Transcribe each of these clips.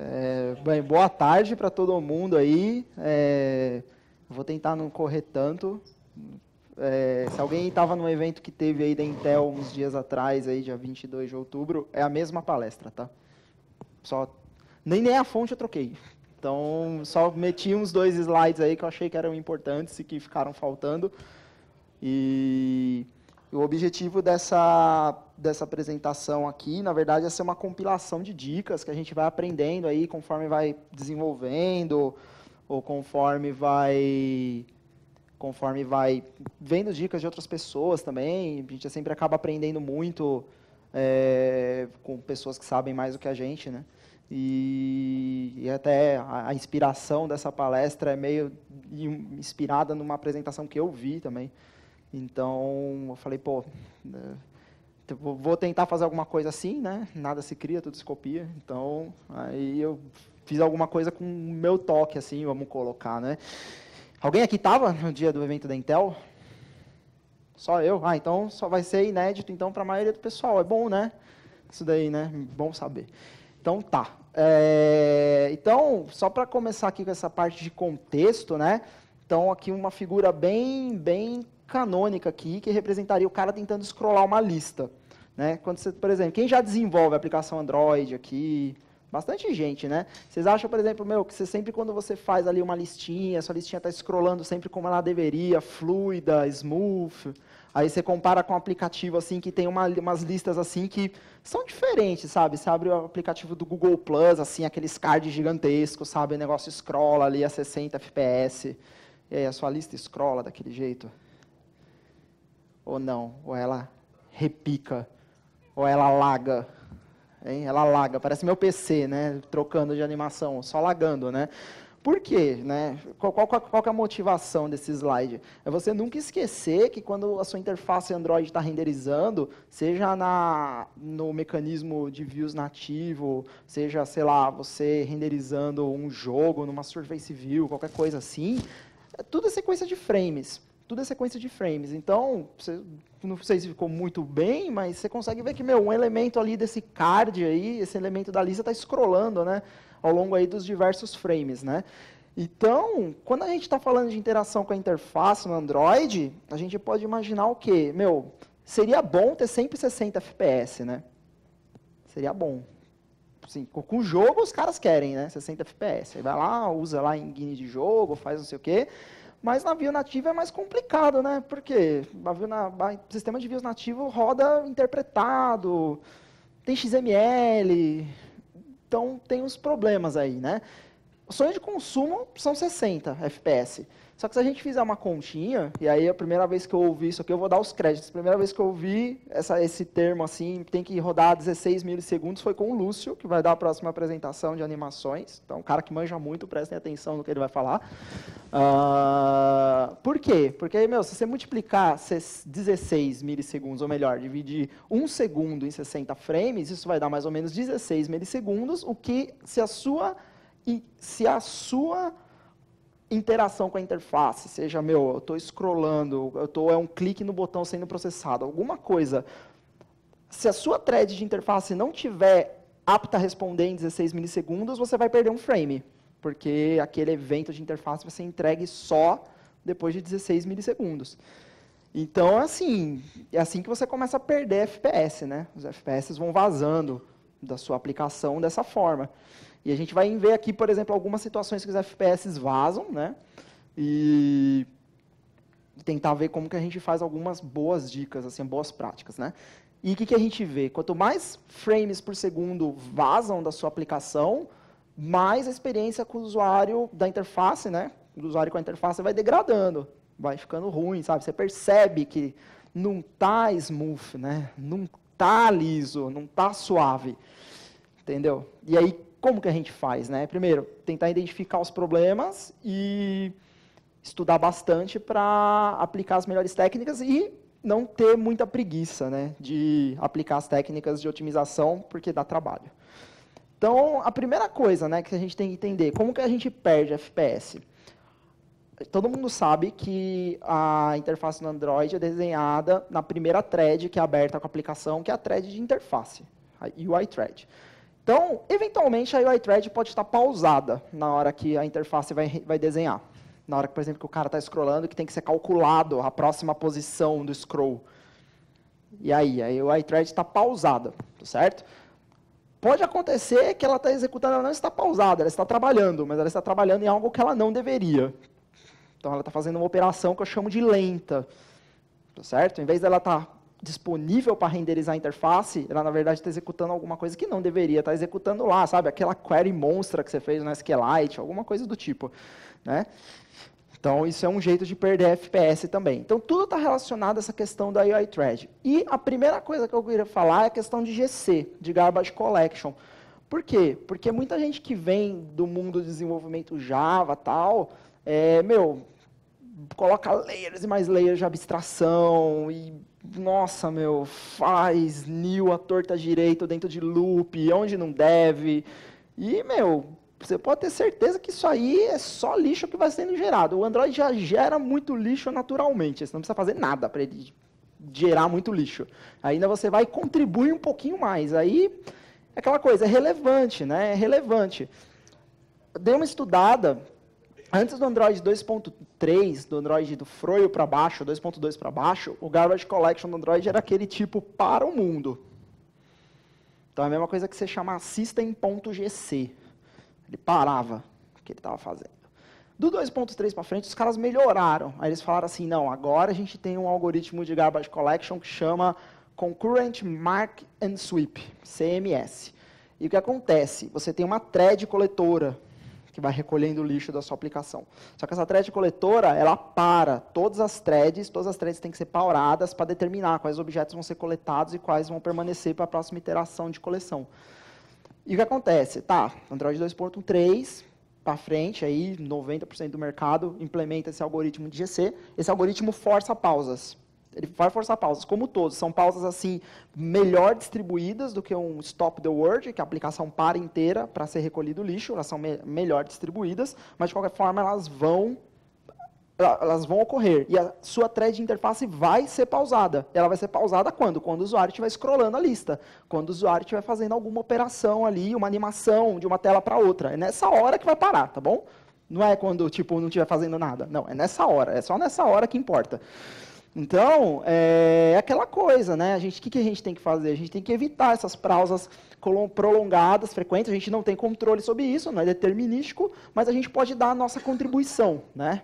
É, bem, boa tarde para todo mundo aí. É, vou tentar não correr tanto. É, se alguém estava no evento que teve aí da Intel uns dias atrás, aí, dia 22 de outubro, é a mesma palestra, tá? Só, nem, nem a fonte eu troquei. Então, só meti uns dois slides aí que eu achei que eram importantes e que ficaram faltando. E o objetivo dessa dessa apresentação aqui, na verdade, essa é uma compilação de dicas que a gente vai aprendendo aí conforme vai desenvolvendo ou conforme vai conforme vai vendo dicas de outras pessoas também. A gente sempre acaba aprendendo muito é, com pessoas que sabem mais do que a gente, né? E, e até a, a, inspiração dessa palestra é meio inspirada numa apresentação que eu vi também. Então, eu falei, pô, né, Tipo, vou tentar fazer alguma coisa assim, né? Nada se cria, tudo se copia. Então, aí eu fiz alguma coisa com o meu toque, assim, vamos colocar, né? Alguém aqui estava no dia do evento da Intel? Só eu? Ah, então só vai ser inédito, então, para a maioria do pessoal. É bom, né? Isso daí, né? Bom saber. Então, tá. É... Então, só para começar aqui com essa parte de contexto, né? Então, aqui uma figura bem, bem canônica aqui, que representaria o cara tentando scrollar uma lista. Né? Quando você, por exemplo, quem já desenvolve aplicação Android aqui, bastante gente, né? Vocês acham, por exemplo, meu, que você sempre quando você faz ali uma listinha, sua listinha está scrollando sempre como ela deveria, fluida, smooth. Aí você compara com um aplicativo assim que tem uma, umas listas assim que são diferentes, sabe? Você abre o aplicativo do Google Plus, assim, aqueles cards gigantescos, sabe? O negócio scrolla ali a 60 FPS. E aí a sua lista scrolla daquele jeito. Ou não, ou ela repica ou ela laga? Hein? Ela laga, parece meu PC, né? Trocando de animação, só lagando, né? Por quê? Né? Qual, qual, qual é a motivação desse slide? É você nunca esquecer que quando a sua interface Android está renderizando, seja na, no mecanismo de views nativo, seja, sei lá, você renderizando um jogo numa Surface View, qualquer coisa assim, é tudo é sequência de frames tudo é sequência de frames. Então, não sei se ficou muito bem, mas você consegue ver que, meu, um elemento ali desse card aí, esse elemento da lista está scrollando, né? Ao longo aí dos diversos frames, né? Então, quando a gente está falando de interação com a interface no Android, a gente pode imaginar o quê? Meu, seria bom ter sempre 60 FPS, né? Seria bom. Sim, com o jogo os caras querem, né? 60 FPS. Aí vai lá, usa lá em guine de jogo, faz não sei o quê. Mas navio nativo é mais complicado, né? Porque o sistema de views nativo roda interpretado, tem XML, então tem uns problemas aí, né? Sonho de consumo são 60 FPS. Só que se a gente fizer uma continha, e aí a primeira vez que eu ouvi isso aqui, eu vou dar os créditos. A primeira vez que eu ouvi essa, esse termo assim, tem que rodar 16 milissegundos, foi com o Lúcio, que vai dar a próxima apresentação de animações. Então, um cara que manja muito, prestem atenção no que ele vai falar. Uh, por quê? Porque, meu, se você multiplicar 16 milissegundos, ou melhor, dividir um segundo em 60 frames, isso vai dar mais ou menos 16 milissegundos, o que se a sua. Se a sua interação com a interface, seja meu, eu estou scrollando, eu tô, é um clique no botão sendo processado, alguma coisa. Se a sua thread de interface não tiver apta a responder em 16 milissegundos, você vai perder um frame, porque aquele evento de interface vai ser entregue só depois de 16 milissegundos. Então, é assim, é assim que você começa a perder FPS, né? Os FPS vão vazando da sua aplicação dessa forma. E a gente vai ver aqui, por exemplo, algumas situações que os FPS vazam, né? E tentar ver como que a gente faz algumas boas dicas, assim, boas práticas, né? E o que, que a gente vê? Quanto mais frames por segundo vazam da sua aplicação, mais a experiência com o usuário da interface, né? Do usuário com a interface vai degradando, vai ficando ruim, sabe? Você percebe que não tá smooth, né? Não tá liso, não tá suave, entendeu? E aí como que a gente faz, né? Primeiro, tentar identificar os problemas e estudar bastante para aplicar as melhores técnicas e não ter muita preguiça, né, de aplicar as técnicas de otimização, porque dá trabalho. Então, a primeira coisa, né, que a gente tem que entender, como que a gente perde FPS? Todo mundo sabe que a interface no Android é desenhada na primeira thread que é aberta com a aplicação, que é a thread de interface, a UI thread. Então, eventualmente, a UI Thread pode estar pausada na hora que a interface vai, vai desenhar. Na hora, por exemplo, que o cara está scrollando, que tem que ser calculado a próxima posição do scroll. E aí, a UI Thread está pausada, tá certo? Pode acontecer que ela está executando, ela não está pausada, ela está trabalhando, mas ela está trabalhando em algo que ela não deveria. Então, ela está fazendo uma operação que eu chamo de lenta, tá certo? Em vez dela estar tá disponível para renderizar a interface, ela na verdade está executando alguma coisa que não deveria estar tá executando lá, sabe? Aquela query monstra que você fez no SQLite, alguma coisa do tipo, né? Então, isso é um jeito de perder FPS também. Então, tudo está relacionado a essa questão da UI Thread. E a primeira coisa que eu queria falar é a questão de GC, de Garbage Collection. Por quê? Porque muita gente que vem do mundo do desenvolvimento Java tal, é, meu, coloca layers e mais layers de abstração e nossa, meu, faz nil a torta direito dentro de loop, onde não deve. E, meu, você pode ter certeza que isso aí é só lixo que vai sendo gerado. O Android já gera muito lixo naturalmente, você não precisa fazer nada para ele gerar muito lixo. Ainda você vai contribuir um pouquinho mais. Aí, é aquela coisa, é relevante, né? É relevante. Dei uma estudada Antes do Android 2.3, do Android do Froio para baixo, 2.2 para baixo, o Garbage Collection do Android era aquele tipo para o mundo. Então é a mesma coisa que você chamar System.gc. Ele parava o que ele estava fazendo. Do 2.3 para frente, os caras melhoraram. Aí eles falaram assim, não, agora a gente tem um algoritmo de Garbage Collection que chama Concurrent Mark and Sweep, CMS. E o que acontece? Você tem uma thread coletora que vai recolhendo o lixo da sua aplicação. Só que essa thread coletora, ela para todas as threads, todas as threads têm que ser pauradas para determinar quais objetos vão ser coletados e quais vão permanecer para a próxima iteração de coleção. E o que acontece? Tá, Android 2.3 para frente, aí 90% do mercado implementa esse algoritmo de GC. Esse algoritmo força pausas. Ele vai forçar pausas, como todos. São pausas, assim, melhor distribuídas do que um stop the word, que a aplicação para inteira para ser recolhido o lixo. Elas são me melhor distribuídas, mas, de qualquer forma, elas vão elas vão ocorrer e a sua thread de interface vai ser pausada. Ela vai ser pausada quando? Quando o usuário estiver scrollando a lista, quando o usuário estiver fazendo alguma operação ali, uma animação de uma tela para outra. É nessa hora que vai parar, tá bom? Não é quando tipo não estiver fazendo nada. Não, é nessa hora. É só nessa hora que importa. Então, é, é aquela coisa, né? A gente, o que, que a gente tem que fazer? A gente tem que evitar essas pausas prolongadas, frequentes. A gente não tem controle sobre isso, não é determinístico, mas a gente pode dar a nossa contribuição, né?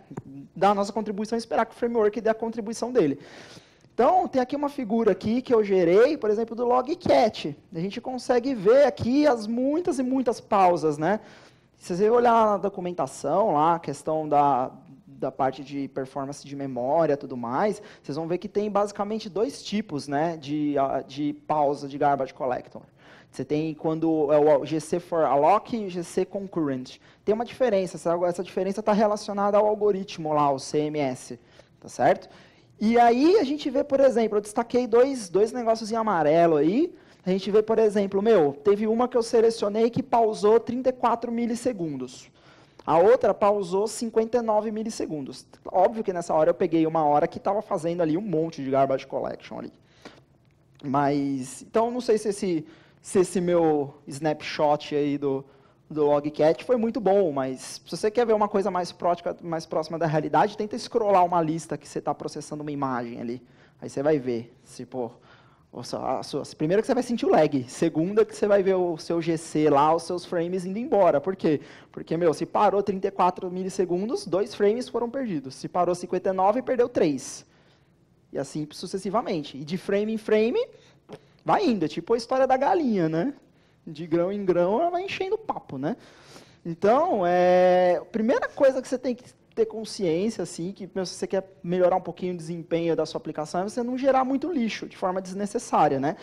Dar a nossa contribuição e esperar que o framework dê a contribuição dele. Então, tem aqui uma figura aqui que eu gerei, por exemplo, do logcat. A gente consegue ver aqui as muitas e muitas pausas, né? Se você olhar na documentação lá, a questão da, da parte de performance de memória tudo mais, vocês vão ver que tem basicamente dois tipos né, de, de pausa de garbage collector. Você tem quando é o GC for alloc e GC concurrent. Tem uma diferença, essa, diferença está relacionada ao algoritmo lá, o CMS, tá certo? E aí a gente vê, por exemplo, eu destaquei dois, dois negócios em amarelo aí, a gente vê, por exemplo, meu, teve uma que eu selecionei que pausou 34 milissegundos. A outra pausou 59 milissegundos. Óbvio que nessa hora eu peguei uma hora que estava fazendo ali um monte de garbage collection ali. Mas, então, não sei se esse, se esse meu snapshot aí do, do Logcat foi muito bom, mas se você quer ver uma coisa mais, prótica, mais próxima da realidade, tenta scrollar uma lista que você está processando uma imagem ali. Aí você vai ver, tipo, primeiro primeira que você vai sentir o lag, segunda que você vai ver o seu GC lá, os seus frames indo embora. Por quê? Porque, meu, se parou 34 milissegundos, dois frames foram perdidos. Se parou 59, perdeu três. E assim sucessivamente. E de frame em frame, vai indo. É tipo a história da galinha, né? De grão em grão, ela vai enchendo o papo, né? Então, é, a primeira coisa que você tem que ter consciência, assim, que se você quer melhorar um pouquinho o desempenho da sua aplicação, é você não gerar muito lixo de forma desnecessária, né?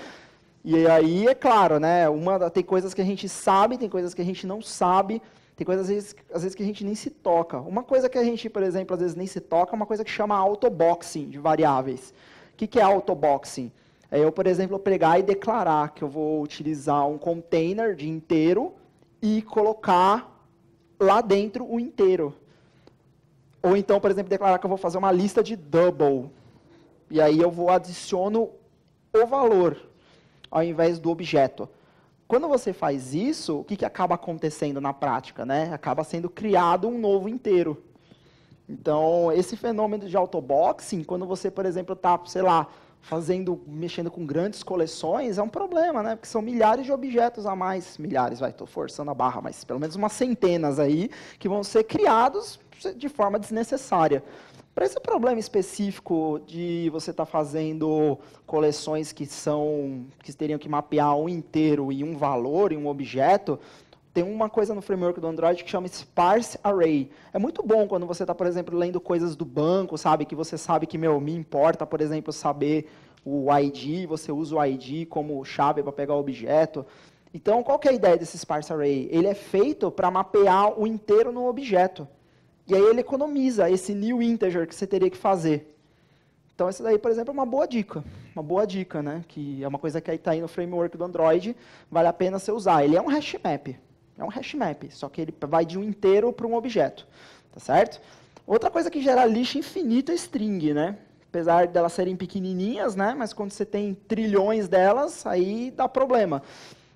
E aí, é claro, né? Uma, tem coisas que a gente sabe, tem coisas que a gente não sabe, tem coisas, às vezes, às vezes que a gente nem se toca. Uma coisa que a gente, por exemplo, às vezes nem se toca é uma coisa que chama autoboxing de variáveis. O que, que é autoboxing? É eu, por exemplo, pegar e declarar que eu vou utilizar um container de inteiro e colocar lá dentro o inteiro. Ou então, por exemplo, declarar que eu vou fazer uma lista de double. E aí eu vou adiciono o valor ao invés do objeto. Quando você faz isso, o que, que acaba acontecendo na prática? Né? Acaba sendo criado um novo inteiro. Então, esse fenômeno de autoboxing, quando você, por exemplo, está, sei lá, fazendo, mexendo com grandes coleções, é um problema, né? Porque são milhares de objetos a mais, milhares, vai, estou forçando a barra, mas pelo menos umas centenas aí, que vão ser criados de forma desnecessária. Para esse problema específico de você estar tá fazendo coleções que são que teriam que mapear um inteiro e um valor e um objeto, tem uma coisa no framework do Android que chama Sparse Array. É muito bom quando você está, por exemplo, lendo coisas do banco, sabe? Que você sabe que, meu, me importa, por exemplo, saber o ID, você usa o ID como chave para pegar o objeto. Então, qual é a ideia desse Sparse Array? Ele é feito para mapear o inteiro no objeto. E aí ele economiza esse new integer que você teria que fazer. Então essa daí, por exemplo, é uma boa dica. Uma boa dica, né? Que é uma coisa que está aí no framework do Android, vale a pena você usar. Ele é um hash map. É um hash map, só que ele vai de um inteiro para um objeto. Tá certo? Outra coisa que gera lixo infinito é string, né? Apesar delas serem pequenininhas, né? Mas quando você tem trilhões delas, aí dá problema.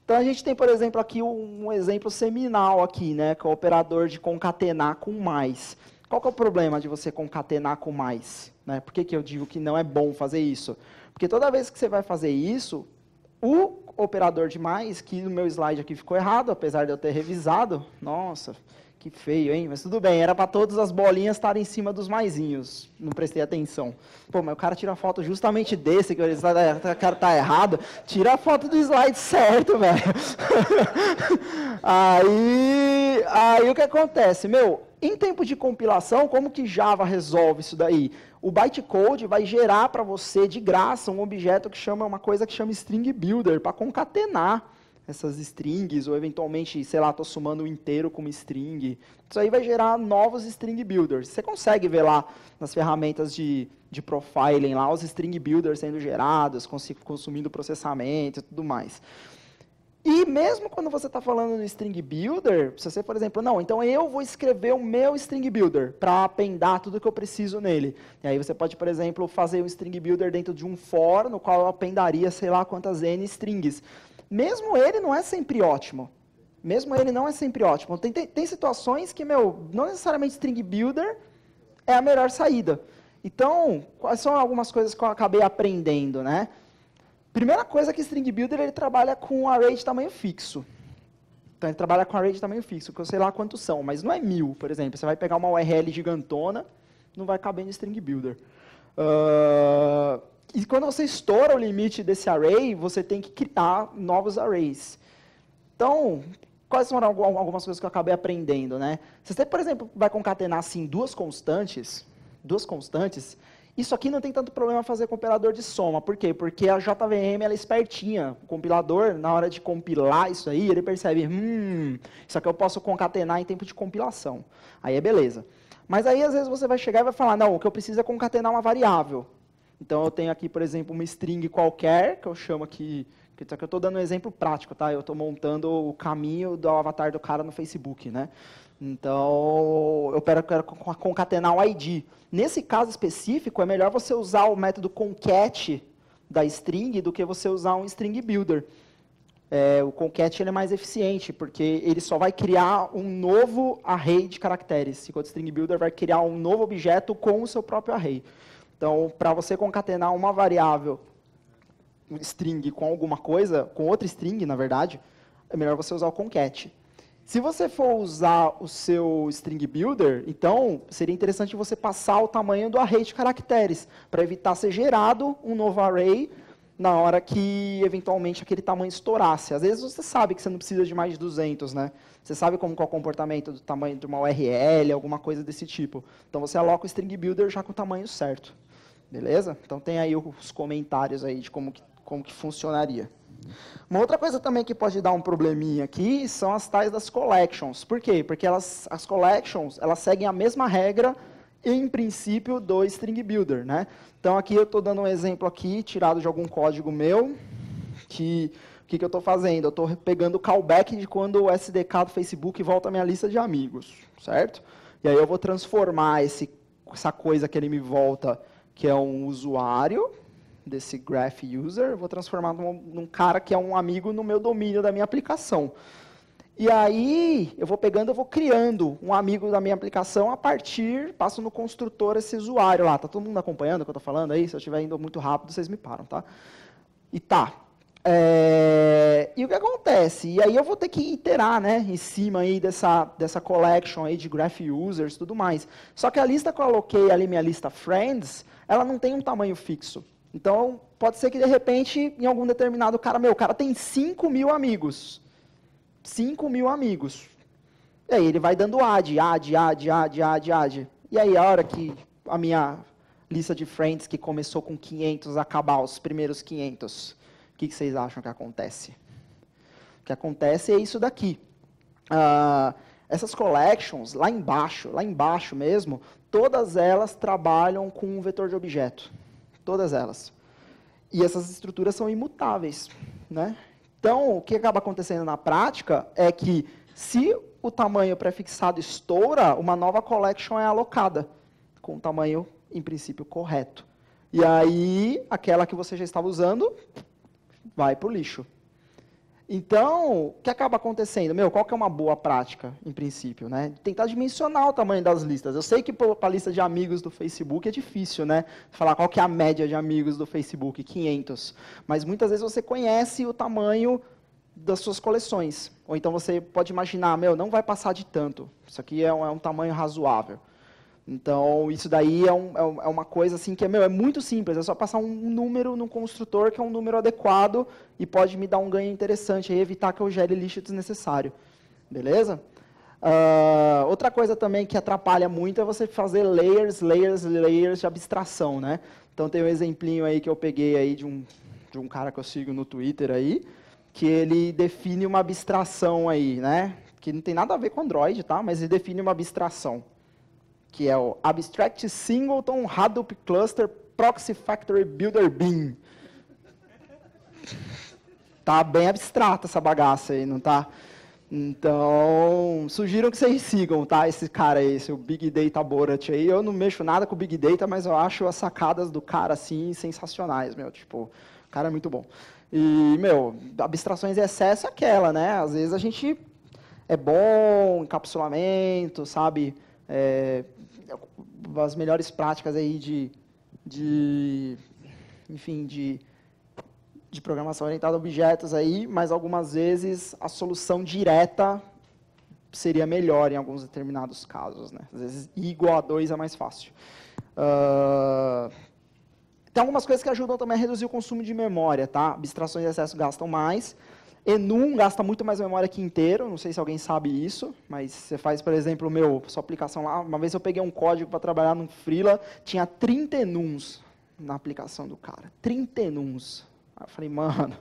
Então a gente tem, por exemplo, aqui um, um exemplo seminal aqui, né, que é o operador de concatenar com mais. Qual que é o problema de você concatenar com mais? Né? Por que, que eu digo que não é bom fazer isso? Porque toda vez que você vai fazer isso, o operador de mais, que no meu slide aqui ficou errado, apesar de eu ter revisado, nossa, que feio, hein? Mas tudo bem, era para todas as bolinhas estarem em cima dos maisinhos. Não prestei atenção. Pô, mas o cara tira foto justamente desse, que tá, é, tá, o cara tá errado. Tira a foto do slide certo, velho. aí, aí o que acontece? Meu, em tempo de compilação, como que Java resolve isso daí? O bytecode vai gerar para você de graça um objeto que chama uma coisa que chama string builder para concatenar essas strings, ou eventualmente, sei lá, estou somando o inteiro inteiro como string. Isso aí vai gerar novos string builders. Você consegue ver lá nas ferramentas de, de profiling, lá os string builders sendo gerados, consumindo processamento e tudo mais. E mesmo quando você está falando no string builder, se você, por exemplo, não, então eu vou escrever o meu string builder para apendar tudo que eu preciso nele. E aí você pode, por exemplo, fazer um string builder dentro de um for, no qual eu apendaria sei lá quantas n strings mesmo ele não é sempre ótimo. Mesmo ele não é sempre ótimo. Tem, tem, tem situações que, meu, não necessariamente string builder é a melhor saída. Então, quais são algumas coisas que eu acabei aprendendo, né? Primeira coisa é que string builder ele trabalha com um array de tamanho fixo. Então ele trabalha com array de tamanho fixo, que eu sei lá quantos são, mas não é mil, por exemplo. Você vai pegar uma URL gigantona, não vai caber no string builder. Uh, e quando você estoura o limite desse array, você tem que criar novos arrays. Então, quais foram algumas coisas que eu acabei aprendendo, né? Se você, por exemplo, vai concatenar assim duas constantes, duas constantes, isso aqui não tem tanto problema fazer o compilador de soma. Por quê? Porque a JVM ela é espertinha. O compilador, na hora de compilar isso aí, ele percebe, hum, isso aqui eu posso concatenar em tempo de compilação. Aí é beleza. Mas aí, às vezes, você vai chegar e vai falar, não, o que eu preciso é concatenar uma variável. Então eu tenho aqui, por exemplo, uma string qualquer, que eu chamo aqui, só que eu estou dando um exemplo prático, tá? Eu estou montando o caminho do avatar do cara no Facebook, né? Então, eu quero concatenar o ID. Nesse caso específico, é melhor você usar o método concat da string do que você usar um string builder. É, o concat ele é mais eficiente, porque ele só vai criar um novo array de caracteres, enquanto o string builder vai criar um novo objeto com o seu próprio array. Então, para você concatenar uma variável string com alguma coisa, com outra string, na verdade, é melhor você usar o concat. Se você for usar o seu string builder, então seria interessante você passar o tamanho do array de caracteres, para evitar ser gerado um novo array na hora que eventualmente aquele tamanho estourasse. Às vezes você sabe que você não precisa de mais de 200, né? Você sabe como é o comportamento do tamanho de uma URL, alguma coisa desse tipo. Então você aloca o string builder já com o tamanho certo. Beleza? Então tem aí os comentários aí de como que, como que funcionaria. Uma outra coisa também que pode dar um probleminha aqui são as tais das collections. Por quê? Porque elas, as collections elas seguem a mesma regra em princípio do string builder, né? Então aqui eu estou dando um exemplo aqui tirado de algum código meu que o que, que eu estou fazendo? Eu estou pegando o callback de quando o SDK do Facebook volta à minha lista de amigos, certo? E aí eu vou transformar esse, essa coisa que ele me volta que é um usuário desse graph user, vou transformar num, num cara que é um amigo no meu domínio da minha aplicação. E aí, eu vou pegando, eu vou criando um amigo da minha aplicação a partir, passo no construtor esse usuário lá. Tá todo mundo acompanhando o que eu estou falando aí? Se eu estiver indo muito rápido, vocês me param, tá? E tá. É... E o que acontece? E aí eu vou ter que iterar, né, em cima aí dessa, dessa collection aí de graph users e tudo mais. Só que a lista que eu aloquei ali, minha lista friends, ela não tem um tamanho fixo. Então, pode ser que de repente, em algum determinado cara, meu, o cara tem 5 mil amigos. 5 mil amigos. E aí ele vai dando ad, ad, ad, ad, ad, ad. E aí a hora que a minha lista de friends, que começou com 500, acabar os primeiros 500, o que, que vocês acham que acontece? O que acontece é isso daqui. Uh, essas collections, lá embaixo, lá embaixo mesmo, todas elas trabalham com um vetor de objeto. Todas elas. E essas estruturas são imutáveis. Né? Então, o que acaba acontecendo na prática é que, se o tamanho prefixado estoura, uma nova collection é alocada, com o tamanho, em princípio, correto. E aí, aquela que você já estava usando vai para o lixo. Então, o que acaba acontecendo? Meu, qual que é uma boa prática, em princípio, né? Tentar dimensionar o tamanho das listas. Eu sei que para a lista de amigos do Facebook é difícil, né? Falar qual que é a média de amigos do Facebook, 500. Mas muitas vezes você conhece o tamanho das suas coleções. Ou então você pode imaginar, meu, não vai passar de tanto. Isso aqui é um, é um tamanho razoável. Então, isso daí é, é, um, é, uma coisa assim que é, meu, é muito simples. É só passar um número no construtor que é um número adequado e pode me dar um ganho interessante e evitar que eu gere lixo desnecessário. Beleza? Uh, outra coisa também que atrapalha muito é você fazer layers, layers, layers de abstração, né? Então, tem um exemplinho aí que eu peguei aí de um, de um cara que eu sigo no Twitter aí, que ele define uma abstração aí, né? Que não tem nada a ver com Android, tá? Mas ele define uma abstração que é o Abstract Singleton Hadoop Cluster Proxy Factory Builder Bean. Tá bem abstrata essa bagaça aí, não tá? Então, sugiro que vocês sigam, tá? Esse cara aí, esse o Big Data Borat aí. Eu não mexo nada com Big Data, mas eu acho as sacadas do cara, assim, sensacionais, meu. Tipo, o cara é muito bom. E, meu, abstrações em excesso é aquela, né? Às vezes a gente é bom, encapsulamento, sabe? É, as melhores práticas aí de, de enfim, de, de programação orientada a objetos aí, mas algumas vezes a solução direta seria melhor em alguns determinados casos. Né? Às vezes, igual a 2 é mais fácil. Uh, tem algumas coisas que ajudam também a reduzir o consumo de memória. Tá? Abstrações de acesso gastam mais, Enum gasta muito mais memória que inteiro, não sei se alguém sabe isso, mas você faz, por exemplo, meu, sua aplicação lá, uma vez eu peguei um código para trabalhar num freela, tinha 30 enums na aplicação do cara, 30 enums. Aí eu falei, mano,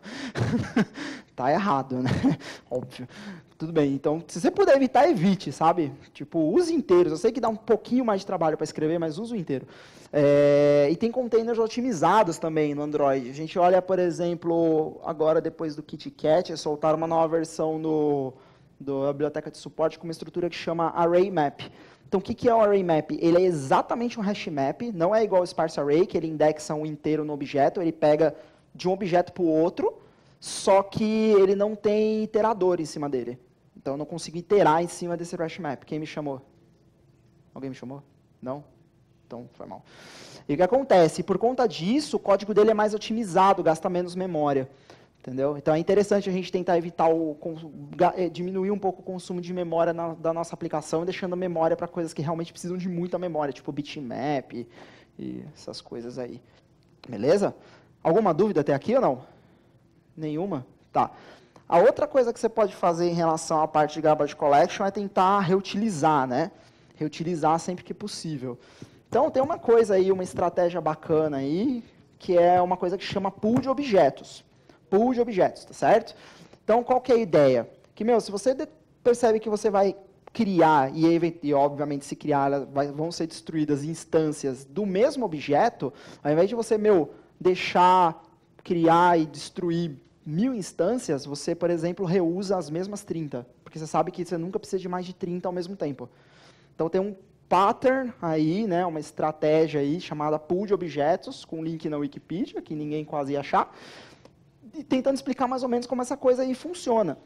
tá errado, né? Óbvio tudo bem. Então, se você puder evitar, evite, sabe? Tipo, use inteiros. Eu sei que dá um pouquinho mais de trabalho para escrever, mas use o inteiro. É... e tem containers otimizados também no Android. A gente olha, por exemplo, agora depois do KitKat, soltaram uma nova versão do, do, da biblioteca de suporte com uma estrutura que chama ArrayMap. Então, o que é o array map? Ele é exatamente um hash map, não é igual ao sparse array, que ele indexa um inteiro no objeto, ele pega de um objeto para o outro, só que ele não tem iterador em cima dele. Então eu não consigo iterar em cima desse brush map. Quem me chamou? Alguém me chamou? Não? Então foi mal. E o que acontece? Por conta disso, o código dele é mais otimizado, gasta menos memória. Entendeu? Então é interessante a gente tentar evitar o eh, diminuir um pouco o consumo de memória na, da nossa aplicação, deixando memória para coisas que realmente precisam de muita memória, tipo bitmap e, e essas coisas aí. Beleza? Alguma dúvida até aqui ou não? Nenhuma? Tá. A outra coisa que você pode fazer em relação à parte de garbage collection é tentar reutilizar, né? Reutilizar sempre que possível. Então, tem uma coisa aí, uma estratégia bacana aí, que é uma coisa que chama pool de objetos. Pool de objetos, tá certo? Então, qual que é a ideia? Que, meu, se você percebe que você vai criar, e, e obviamente se criar, vai, vão ser destruídas instâncias do mesmo objeto, ao invés de você, meu, deixar, criar e destruir mil instâncias, você, por exemplo, reusa as mesmas 30, porque você sabe que você nunca precisa de mais de 30 ao mesmo tempo. Então tem um pattern aí, né, uma estratégia aí chamada pool de objetos, com link na Wikipedia, que ninguém quase ia achar, e tentando explicar mais ou menos como essa coisa aí funciona.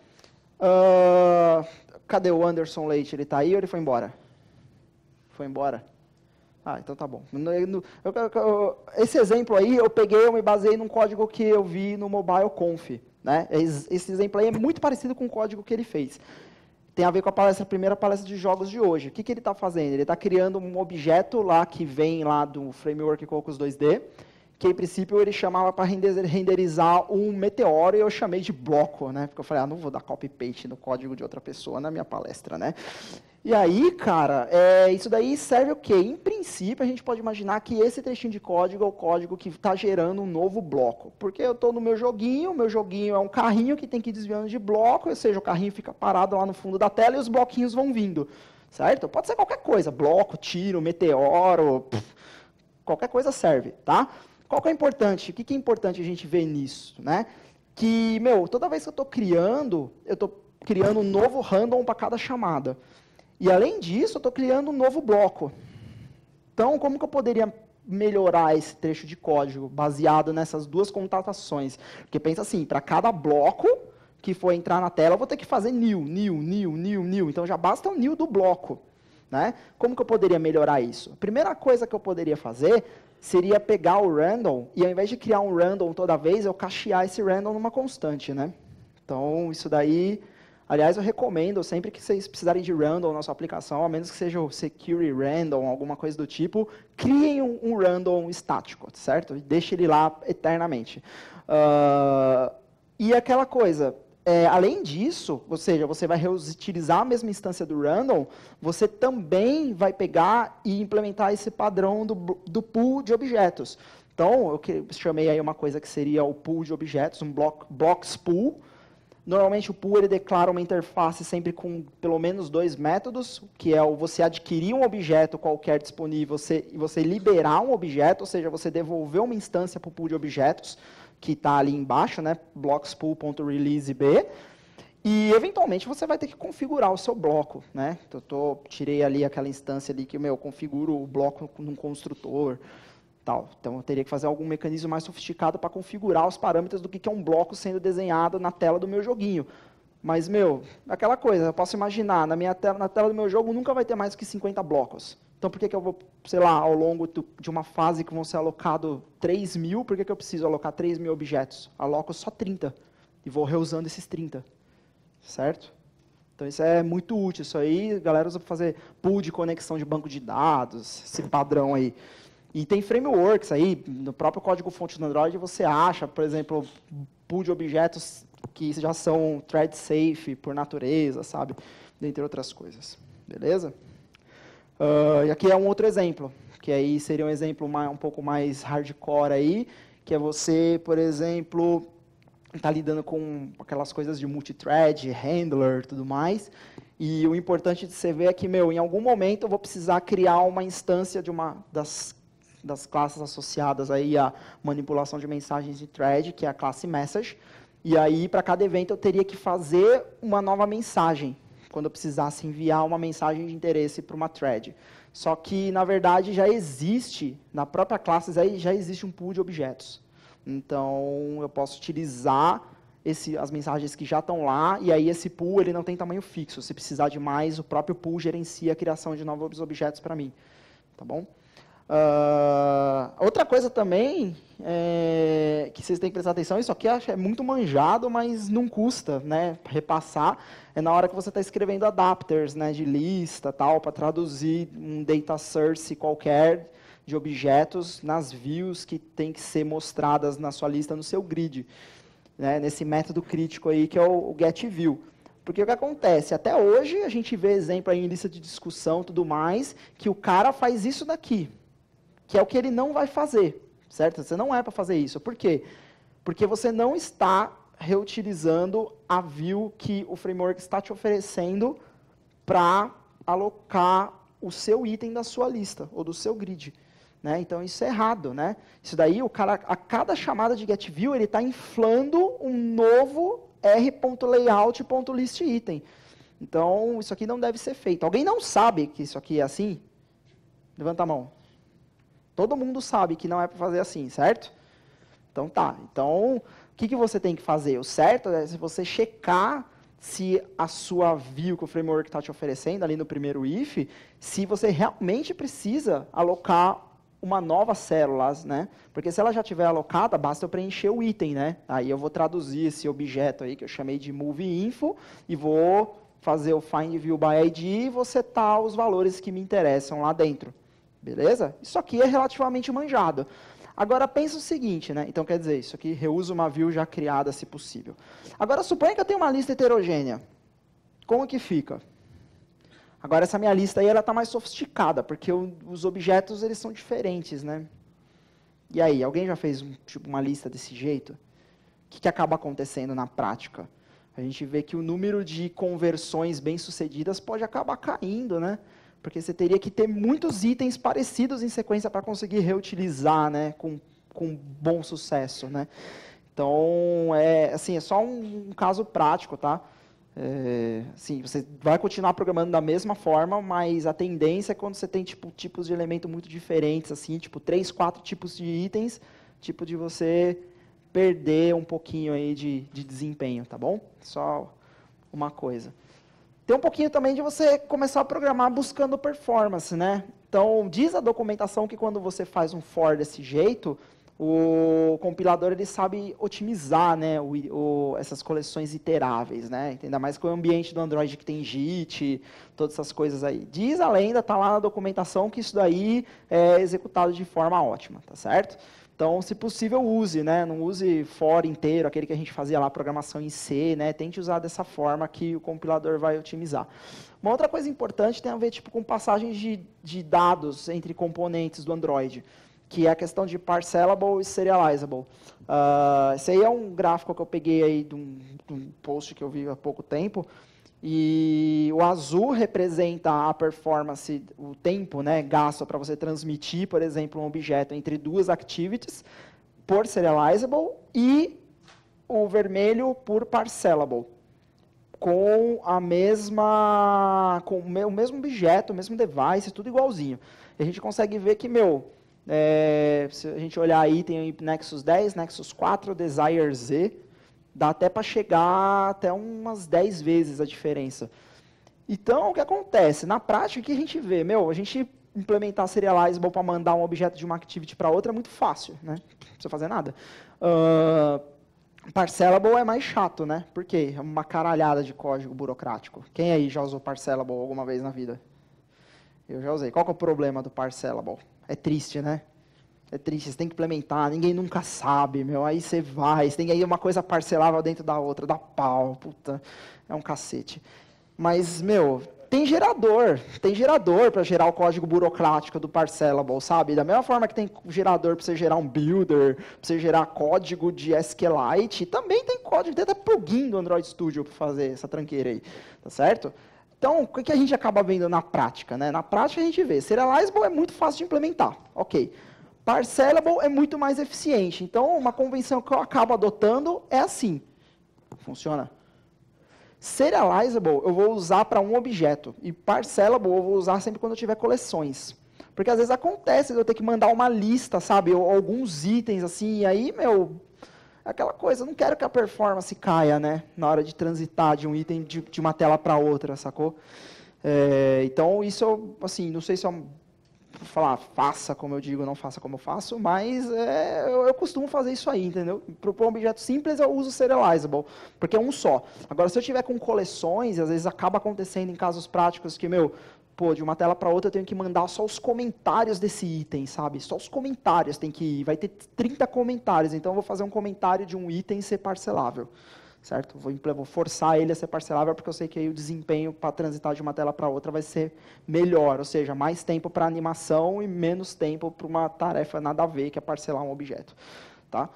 Uh, cadê o Anderson Leite? Ele está aí ou ele foi embora? Foi embora. Ah, então tá bom. Esse exemplo aí eu peguei, eu me baseei num código que eu vi no Mobile Conf. Né? Esse exemplo aí é muito parecido com o código que ele fez. Tem a ver com a palestra, a primeira palestra de jogos de hoje. O que, que ele está fazendo? Ele está criando um objeto lá que vem lá do framework Cocos 2D que em princípio ele chamava para renderizar um meteoro e eu chamei de bloco, né? Porque eu falei, ah, não vou dar copy-paste no código de outra pessoa na minha palestra, né? E aí, cara, é, isso daí serve o quê? Em princípio, a gente pode imaginar que esse trechinho de código é o código que está gerando um novo bloco. Porque eu estou no meu joguinho, meu joguinho é um carrinho que tem que ir desviando de bloco, ou seja, o carrinho fica parado lá no fundo da tela e os bloquinhos vão vindo, certo? Pode ser qualquer coisa, bloco, tiro, meteoro, pff, qualquer coisa serve, tá? Qual que é importante? O que, que é importante a gente ver nisso, né? Que, meu, toda vez que eu estou criando, eu estou criando um novo random para cada chamada. E, além disso, eu estou criando um novo bloco. Então, como que eu poderia melhorar esse trecho de código baseado nessas duas contratações? Porque pensa assim, para cada bloco que for entrar na tela, eu vou ter que fazer new, new, new, new, new. Então, já basta o new do bloco. Né? Como que eu poderia melhorar isso? A primeira coisa que eu poderia fazer seria pegar o random e ao invés de criar um random toda vez, eu cachear esse random numa constante, né? Então, isso daí, aliás, eu recomendo sempre que vocês precisarem de random na sua aplicação, a menos que seja o security random, alguma coisa do tipo, criem um, um random estático, certo? deixe ele lá eternamente. Uh, e aquela coisa, é, além disso, ou seja, você vai reutilizar a mesma instância do random, você também vai pegar e implementar esse padrão do, do pool de objetos. Então, eu que, chamei aí uma coisa que seria o pool de objetos, um block, blocks pool. Normalmente o pool ele declara uma interface sempre com pelo menos dois métodos, que é o você adquirir um objeto qualquer disponível você, e você liberar um objeto, ou seja, você devolver uma instância para o pool de objetos que está ali embaixo, né, blockspool.releaseb, e eventualmente você vai ter que configurar o seu bloco, né? Eu tô, tirei ali aquela instância ali que meu configuro o bloco num construtor, tal. Então eu teria que fazer algum mecanismo mais sofisticado para configurar os parâmetros do que, que é um bloco sendo desenhado na tela do meu joguinho. Mas meu, aquela coisa, eu posso imaginar na minha tela, na tela do meu jogo nunca vai ter mais que 50 blocos. Então, por que, que eu vou, sei lá, ao longo de uma fase que vão ser alocado 3 mil, por que, que eu preciso alocar 3 mil objetos? Aloco só 30 e vou reusando esses 30, certo? Então, isso é muito útil. Isso aí, galera usa para fazer pool de conexão de banco de dados, esse padrão aí. E tem frameworks aí, no próprio código-fonte do Android, você acha, por exemplo, pool de objetos que já são thread safe por natureza, sabe? Dentre outras coisas. Beleza? Uh, e aqui é um outro exemplo, que aí seria um exemplo mais, um pouco mais hardcore aí, que é você, por exemplo, está lidando com aquelas coisas de multithread, handler, tudo mais. E o importante de você ver é que, meu, em algum momento eu vou precisar criar uma instância de uma das, das classes associadas aí à manipulação de mensagens de thread, que é a classe message. E aí, para cada evento, eu teria que fazer uma nova mensagem quando eu precisasse enviar uma mensagem de interesse para uma thread. Só que, na verdade, já existe, na própria classe, já existe um pool de objetos. Então, eu posso utilizar esse, as mensagens que já estão lá, e aí esse pool ele não tem tamanho fixo. Se precisar de mais, o próprio pool gerencia a criação de novos objetos para mim. Tá bom? Uh, outra coisa também é, que vocês têm que prestar atenção, isso aqui é muito manjado, mas não custa né, repassar, é na hora que você está escrevendo adapters né, de lista tal, para traduzir um data source qualquer de objetos nas views que tem que ser mostradas na sua lista, no seu grid, né, nesse método crítico aí que é o, o getView. Porque o que acontece? Até hoje a gente vê exemplo aí em lista de discussão tudo mais, que o cara faz isso daqui que é o que ele não vai fazer, certo? Você não é para fazer isso. Por quê? Porque você não está reutilizando a view que o framework está te oferecendo para alocar o seu item da sua lista ou do seu grid. Né? Então isso é errado, né? Isso daí o cara a cada chamada de get view ele está inflando um novo r.layout.listItem. Então isso aqui não deve ser feito. Alguém não sabe que isso aqui é assim? Levanta a mão. Todo mundo sabe que não é para fazer assim, certo? Então tá. Então, o que, que você tem que fazer? O certo é se você checar se a sua view que o framework está te oferecendo ali no primeiro if, se você realmente precisa alocar uma nova célula, né? Porque se ela já tiver alocada, basta eu preencher o item, né? Aí eu vou traduzir esse objeto aí que eu chamei de move info e vou fazer o find view by id e vou setar os valores que me interessam lá dentro. Beleza? Isso aqui é relativamente manjado. Agora pensa o seguinte, né? Então quer dizer, isso aqui reusa uma view já criada, se possível. Agora suponha que eu tenho uma lista heterogênea. Como que fica? Agora essa minha lista aí ela está mais sofisticada, porque eu, os objetos eles são diferentes, né? E aí, alguém já fez um, tipo uma lista desse jeito? O que, que acaba acontecendo na prática? A gente vê que o número de conversões bem-sucedidas pode acabar caindo, né? Porque você teria que ter muitos itens parecidos em sequência para conseguir reutilizar, né? Com, com bom sucesso, né? Então, é, assim, é só um, um caso prático, tá? É, assim, você vai continuar programando da mesma forma, mas a tendência é quando você tem tipo, tipos de elemento muito diferentes, assim, tipo três, quatro tipos de itens, tipo de você perder um pouquinho aí de, de desempenho, tá bom? Só uma coisa. Tem um pouquinho também de você começar a programar buscando performance, né? Então, diz a documentação que quando você faz um for desse jeito, o compilador ele sabe otimizar né, o, o, essas coleções iteráveis, né? ainda mais com o ambiente do Android que tem JIT, todas essas coisas aí. Diz a lenda, está lá na documentação, que isso daí é executado de forma ótima, tá certo? Então, se possível, use, né? Não use for inteiro, aquele que a gente fazia lá, programação em C, né? Tente usar dessa forma que o compilador vai otimizar. Uma outra coisa importante tem a ver tipo, com passagens de, de dados entre componentes do Android, que é a questão de parcelable e serializable. Uh, esse aí é um gráfico que eu peguei aí de um, de um post que eu vi há pouco tempo, e o azul representa a performance, o tempo né, gasto para você transmitir, por exemplo, um objeto entre duas activities por serializable e o vermelho por parcelable, com a mesma, com o mesmo objeto, o mesmo device, tudo igualzinho. E a gente consegue ver que, meu, é, se a gente olhar aí, tem o Nexus 10, Nexus 4, Desire Z, Dá até para chegar até umas 10 vezes a diferença. Então, o que acontece? Na prática, o que a gente vê? Meu, a gente implementar serializable para mandar um objeto de uma activity para outra é muito fácil, né? Não precisa fazer nada. Uh, parcelable é mais chato, né? Por quê? É uma caralhada de código burocrático. Quem aí já usou parcelable alguma vez na vida? Eu já usei. Qual é o problema do parcelable? É triste, né? É triste, você tem que implementar, ninguém nunca sabe, meu. Aí você vai, você tem aí uma coisa parcelável dentro da outra, dá pau, puta. É um cacete. Mas, meu, tem gerador, tem gerador para gerar o código burocrático do Parcelable, sabe? Da mesma forma que tem gerador para você gerar um builder, para você gerar código de SQLite, também tem código, tem até plugin do Android Studio para fazer essa tranqueira aí, tá certo? Então, o que a gente acaba vendo na prática? Né? Na prática a gente vê, Serializable é muito fácil de implementar, ok. Parcelable é muito mais eficiente. Então, uma convenção que eu acabo adotando é assim. Funciona? Serializable eu vou usar para um objeto. E parcelable eu vou usar sempre quando eu tiver coleções. Porque às vezes acontece de eu ter que mandar uma lista, sabe? Ou alguns itens assim, e aí, meu, é aquela coisa, eu não quero que a performance caia, né? Na hora de transitar de um item de, de uma tela para outra, sacou? É, então, isso, assim, não sei se é um falar, faça como eu digo, não faça como eu faço, mas é, eu, eu, costumo fazer isso aí, entendeu? Para um objeto simples, eu uso Serializable, porque é um só. Agora, se eu tiver com coleções, às vezes acaba acontecendo em casos práticos que, meu, pô, de uma tela para outra eu tenho que mandar só os comentários desse item, sabe? Só os comentários tem que ir. Vai ter 30 comentários, então eu vou fazer um comentário de um item ser parcelável certo? Vou, vou forçar ele a ser parcelável porque eu sei que aí o desempenho para transitar de uma tela para outra vai ser melhor, ou seja, mais tempo para animação e menos tempo para uma tarefa nada a ver, que é parcelar um objeto, tá?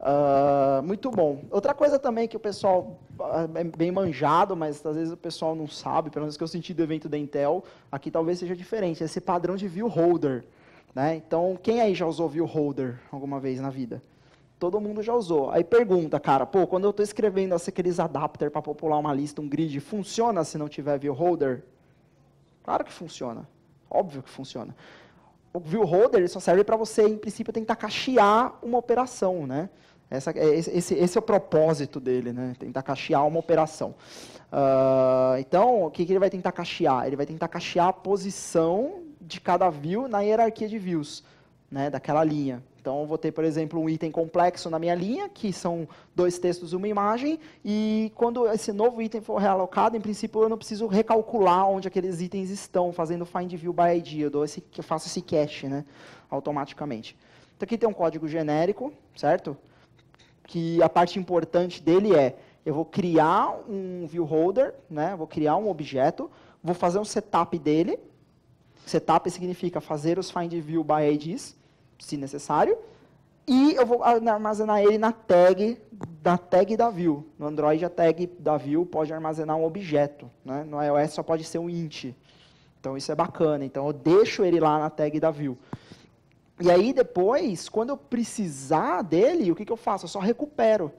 Uh, muito bom. Outra coisa também que o pessoal ah, é bem manjado, mas às vezes o pessoal não sabe, pelo menos que eu senti do evento da Intel, aqui talvez seja diferente, é esse padrão de view holder. Né? Então, quem aí já usou view holder alguma vez na vida? Todo mundo já usou. Aí pergunta, cara, pô, quando eu estou escrevendo aqueles adapter para popular uma lista, um grid, funciona se não tiver view holder? Claro que funciona. Óbvio que funciona. O view holder só serve para você, em princípio, tentar cachear uma operação, né? Essa, é, esse, esse, é o propósito dele, né? Tentar cachear uma operação. Uh, então, o que, que ele vai tentar cachear? Ele vai tentar cachear a posição de cada view na hierarquia de views, né? Daquela linha. Então, eu vou ter, por exemplo, um item complexo na minha linha, que são dois textos e uma imagem, e quando esse novo item for realocado, em princípio, eu não preciso recalcular onde aqueles itens estão, fazendo find view by ID, eu, esse, eu faço esse cache né, automaticamente. Então, aqui tem um código genérico, certo? Que a parte importante dele é, eu vou criar um view holder, né, vou criar um objeto, vou fazer um setup dele, setup significa fazer os find view by IDs, se necessário, e eu vou armazenar ele na tag da tag da view. No Android, a tag da view pode armazenar um objeto. Né? No iOS só pode ser um int. Então, isso é bacana. Então, eu deixo ele lá na tag da view. E aí, depois, quando eu precisar dele, o que, que eu faço? Eu só recupero.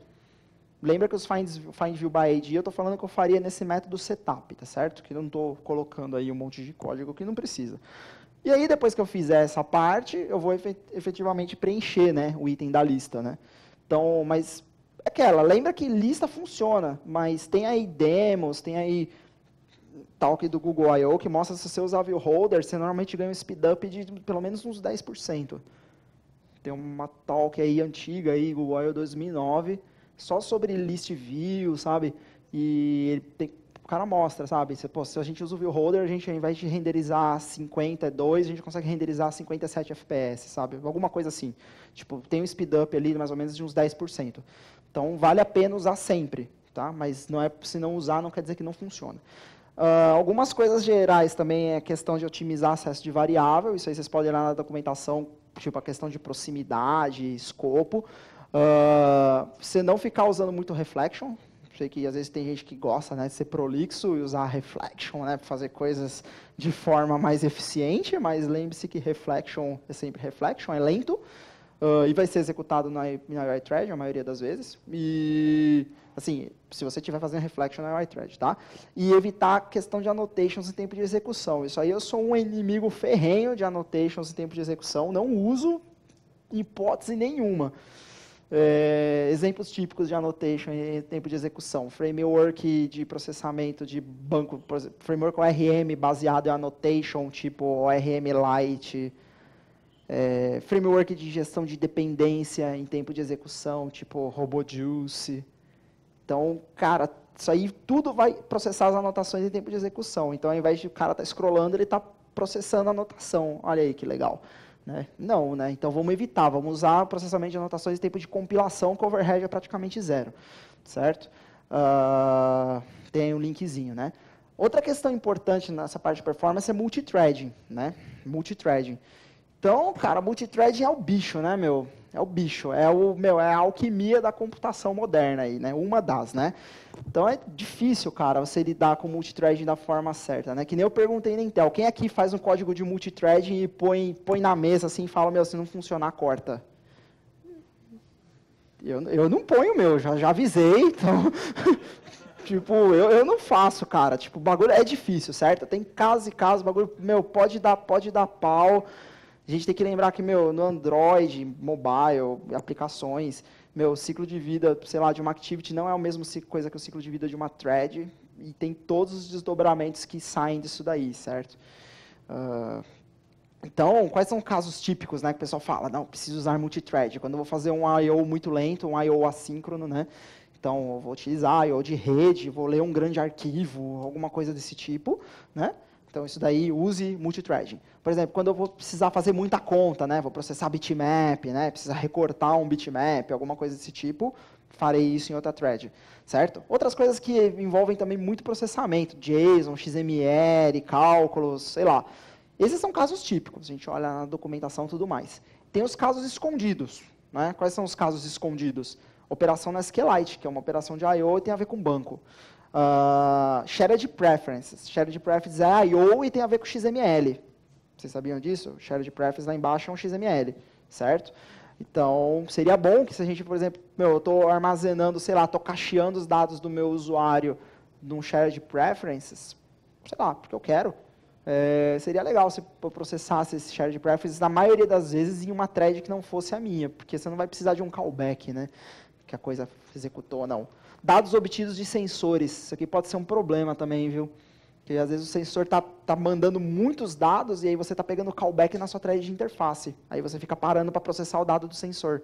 Lembra que os find, find view by ID, eu estou falando que eu faria nesse método setup, tá certo? Que eu não estou colocando aí um monte de código que não precisa. E aí, depois que eu fizer essa parte, eu vou efetivamente preencher né, o item da lista. Né? Então, mas é aquela, lembra que lista funciona, mas tem aí demos, tem aí talk do Google I.O. que mostra se você usar view holder, você normalmente ganha um speed up de pelo menos uns 10%. Tem uma talk aí antiga aí, Google I.O. 2009, só sobre list view, sabe? E ele tem o cara mostra, sabe? Se, pô, se a gente usa o Holder, a gente, ao invés de renderizar 52, a gente consegue renderizar 57 FPS, sabe? Alguma coisa assim. Tipo, tem um speed up ali, mais ou menos, de uns 10%. Então, vale a pena usar sempre, tá? Mas não é, se não usar, não quer dizer que não funciona. Uh, algumas coisas gerais também é questão de otimizar acesso de variável, isso aí vocês podem olhar na documentação, tipo a questão de proximidade, escopo. Uh, você não ficar usando muito reflection, Sei que às vezes tem gente que gosta né, de ser prolixo e usar reflection né, para fazer coisas de forma mais eficiente, mas lembre-se que reflection é sempre reflection, é lento uh, e vai ser executado na, na iThread a maioria das vezes. E assim, se você estiver fazendo reflection na iThread, tá? E evitar a questão de annotations em tempo de execução. Isso aí eu sou um inimigo ferrenho de annotations em tempo de execução, não uso hipótese nenhuma. É, exemplos típicos de annotation em tempo de execução. Framework de processamento de banco, exemplo, framework ORM baseado em annotation, tipo ORM Lite. É, framework de gestão de dependência em tempo de execução, tipo RoboJuice. Então, cara, isso aí tudo vai processar as anotações em tempo de execução. Então, ao invés de o cara estar tá scrollando, ele está processando a anotação. Olha aí que legal. Né? Não, né? Então vamos evitar, vamos usar processamento de anotações e tempo de compilação, que o overhead é praticamente zero, certo? Uh, tem um linkzinho, né? Outra questão importante nessa parte de performance é multithreading, né? Multithreading. Então, cara, multithreading é o bicho, né, meu? É o bicho, é o meu, é a alquimia da computação moderna aí, né? Uma das, né? Então é difícil, cara, você lidar com multithreading da forma certa, né? Que nem eu perguntei na Intel, quem aqui faz um código de multithreading e põe, põe na mesa assim e fala, meu, se não funcionar, corta. Eu, eu não ponho meu, já, já avisei, então. Tipo, eu, eu não faço, cara. Tipo, o bagulho é difícil, certo? Tem caso e caso, bagulho, meu, pode dar, pode dar pau. A gente tem que lembrar que, meu, no Android, mobile, aplicações, meu, ciclo de vida, sei lá, de uma activity não é o mesmo coisa que o ciclo de vida de uma thread, e tem todos os desdobramentos que saem disso daí, certo? Uh, então, quais são casos típicos né, que o pessoal fala? Não, preciso usar multithread. Quando eu vou fazer um I.O. muito lento, um I.O. assíncrono, né? Então, eu vou utilizar I.O. de rede, vou ler um grande arquivo, alguma coisa desse tipo, né? Então, isso daí, use multithreading. Por exemplo, quando eu vou precisar fazer muita conta, né? Vou processar bitmap, né? Precisar recortar um bitmap, alguma coisa desse tipo, farei isso em outra thread, certo? Outras coisas que envolvem também muito processamento, JSON, XML, cálculos, sei lá. Esses são casos típicos, a gente olha na documentação e tudo mais. Tem os casos escondidos, né? Quais são os casos escondidos? Operação na SQLite, que é uma operação de I.O. e tem a ver com banco. Uh, shared preferences. Shared preferences é a I.O. e tem a ver com XML. Vocês sabiam disso? Shared preferences lá embaixo é um XML, certo? Então, seria bom que se a gente, por exemplo, meu, eu estou armazenando, sei lá, estou cacheando os dados do meu usuário num shared preferences, sei lá, porque eu quero. É, seria legal se eu processasse esse shared preferences, na maioria das vezes, em uma thread que não fosse a minha, porque você não vai precisar de um callback, né? Que a coisa executou ou não. Dados obtidos de sensores. Isso aqui pode ser um problema também, viu? Porque às vezes o sensor está tá mandando muitos dados e aí você está pegando callback na sua thread de interface. Aí você fica parando para processar o dado do sensor.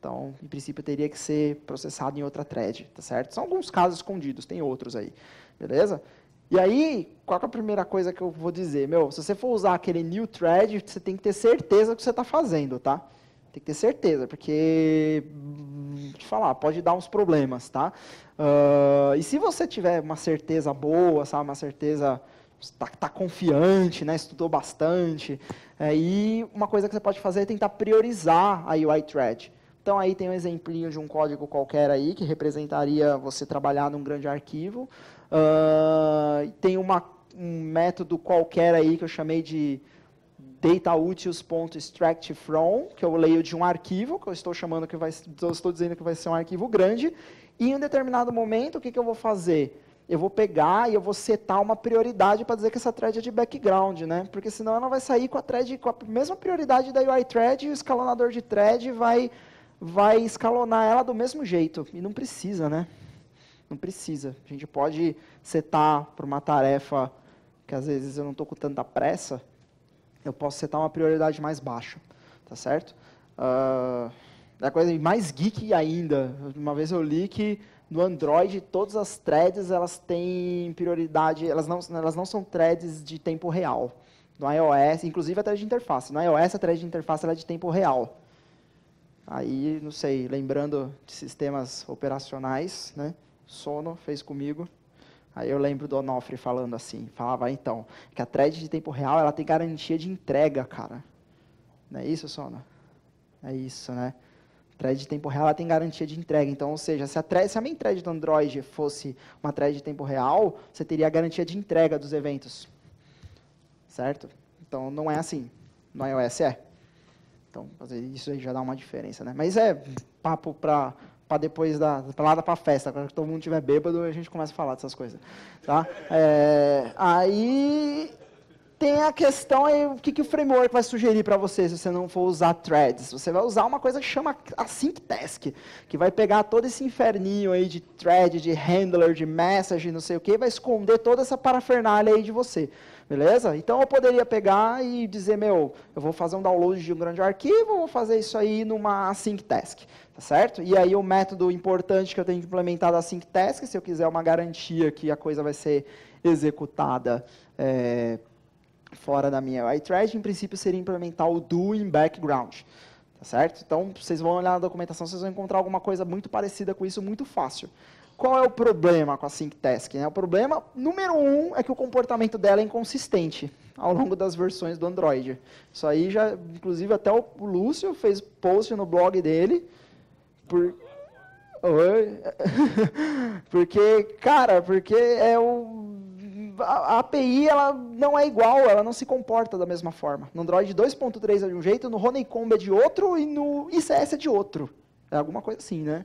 Então, em princípio, teria que ser processado em outra thread, tá certo? São alguns casos escondidos, tem outros aí, beleza? E aí, qual é a primeira coisa que eu vou dizer? Meu, se você for usar aquele new thread, você tem que ter certeza do que você está fazendo, tá? Tem que ter certeza, porque hum, te falar, pode dar uns problemas, tá? Uh, e se você tiver uma certeza boa, sabe, uma certeza tá, tá confiante, né? Estudou bastante, é, e uma coisa que você pode fazer é tentar priorizar a UI Thread. Então aí tem um exemplinho de um código qualquer aí que representaria você trabalhar num grande arquivo. Uh, tem uma, um método qualquer aí que eu chamei de dataUtils.extract from, que eu leio de um arquivo, que eu estou chamando que vai, eu estou dizendo que vai ser um arquivo grande, e em um determinado momento, o que, que eu vou fazer? Eu vou pegar e eu vou setar uma prioridade para dizer que essa thread é de background, né? Porque senão ela vai sair com a thread com a mesma prioridade da UI thread e o escalonador de thread vai vai escalonar ela do mesmo jeito. E não precisa, né? Não precisa. A gente pode setar para uma tarefa que às vezes eu não estou com tanta pressa, eu posso setar uma prioridade mais baixa, tá certo? Uh, é a coisa mais geek ainda. Uma vez eu li que no Android todas as threads elas têm prioridade, elas não, elas não são threads de tempo real. No iOS, inclusive a thread de interface. No iOS a thread de interface é de tempo real. Aí, não sei, lembrando de sistemas operacionais, né? Sono fez comigo. Aí eu lembro do Onofre falando assim, falava ah, então, que a thread de tempo real, ela tem garantia de entrega, cara. Não é isso, Sona? É isso, né? Thread de tempo real, ela tem garantia de entrega. Então, ou seja, se a, thread, se a main thread do Android fosse uma thread de tempo real, você teria a garantia de entrega dos eventos. Certo? Então, não é assim. No iOS é. Então, isso aí já dá uma diferença, né? Mas é papo para para depois da pelada para festa, quando todo mundo estiver bêbado, a gente começa a falar dessas coisas, tá? É, aí tem a questão aí, o que, que o framework vai sugerir para você se você não for usar threads? Você vai usar uma coisa que chama a task, que vai pegar todo esse inferninho aí de thread, de handler, de message, não sei o que, vai esconder toda essa parafernália aí de você. Beleza? Então eu poderia pegar e dizer, meu, eu vou fazer um download de um grande arquivo, vou fazer isso aí numa async task, tá certo? E aí o método importante que eu tenho que implementar da async task, se eu quiser uma garantia que a coisa vai ser executada é, fora da minha iThread, em princípio seria implementar o do in background, tá certo? Então vocês vão olhar na documentação, vocês vão encontrar alguma coisa muito parecida com isso, muito fácil. Qual é o problema com a Sync Task? Né? O problema número um é que o comportamento dela é inconsistente ao longo das versões do Android. Isso aí já, inclusive, até o Lúcio fez post no blog dele. Por... porque, cara, porque é o a API ela não é igual, ela não se comporta da mesma forma. No Android 2.3 é de um jeito, no Honeycomb é de outro e no ICS é de outro. É alguma coisa assim, né?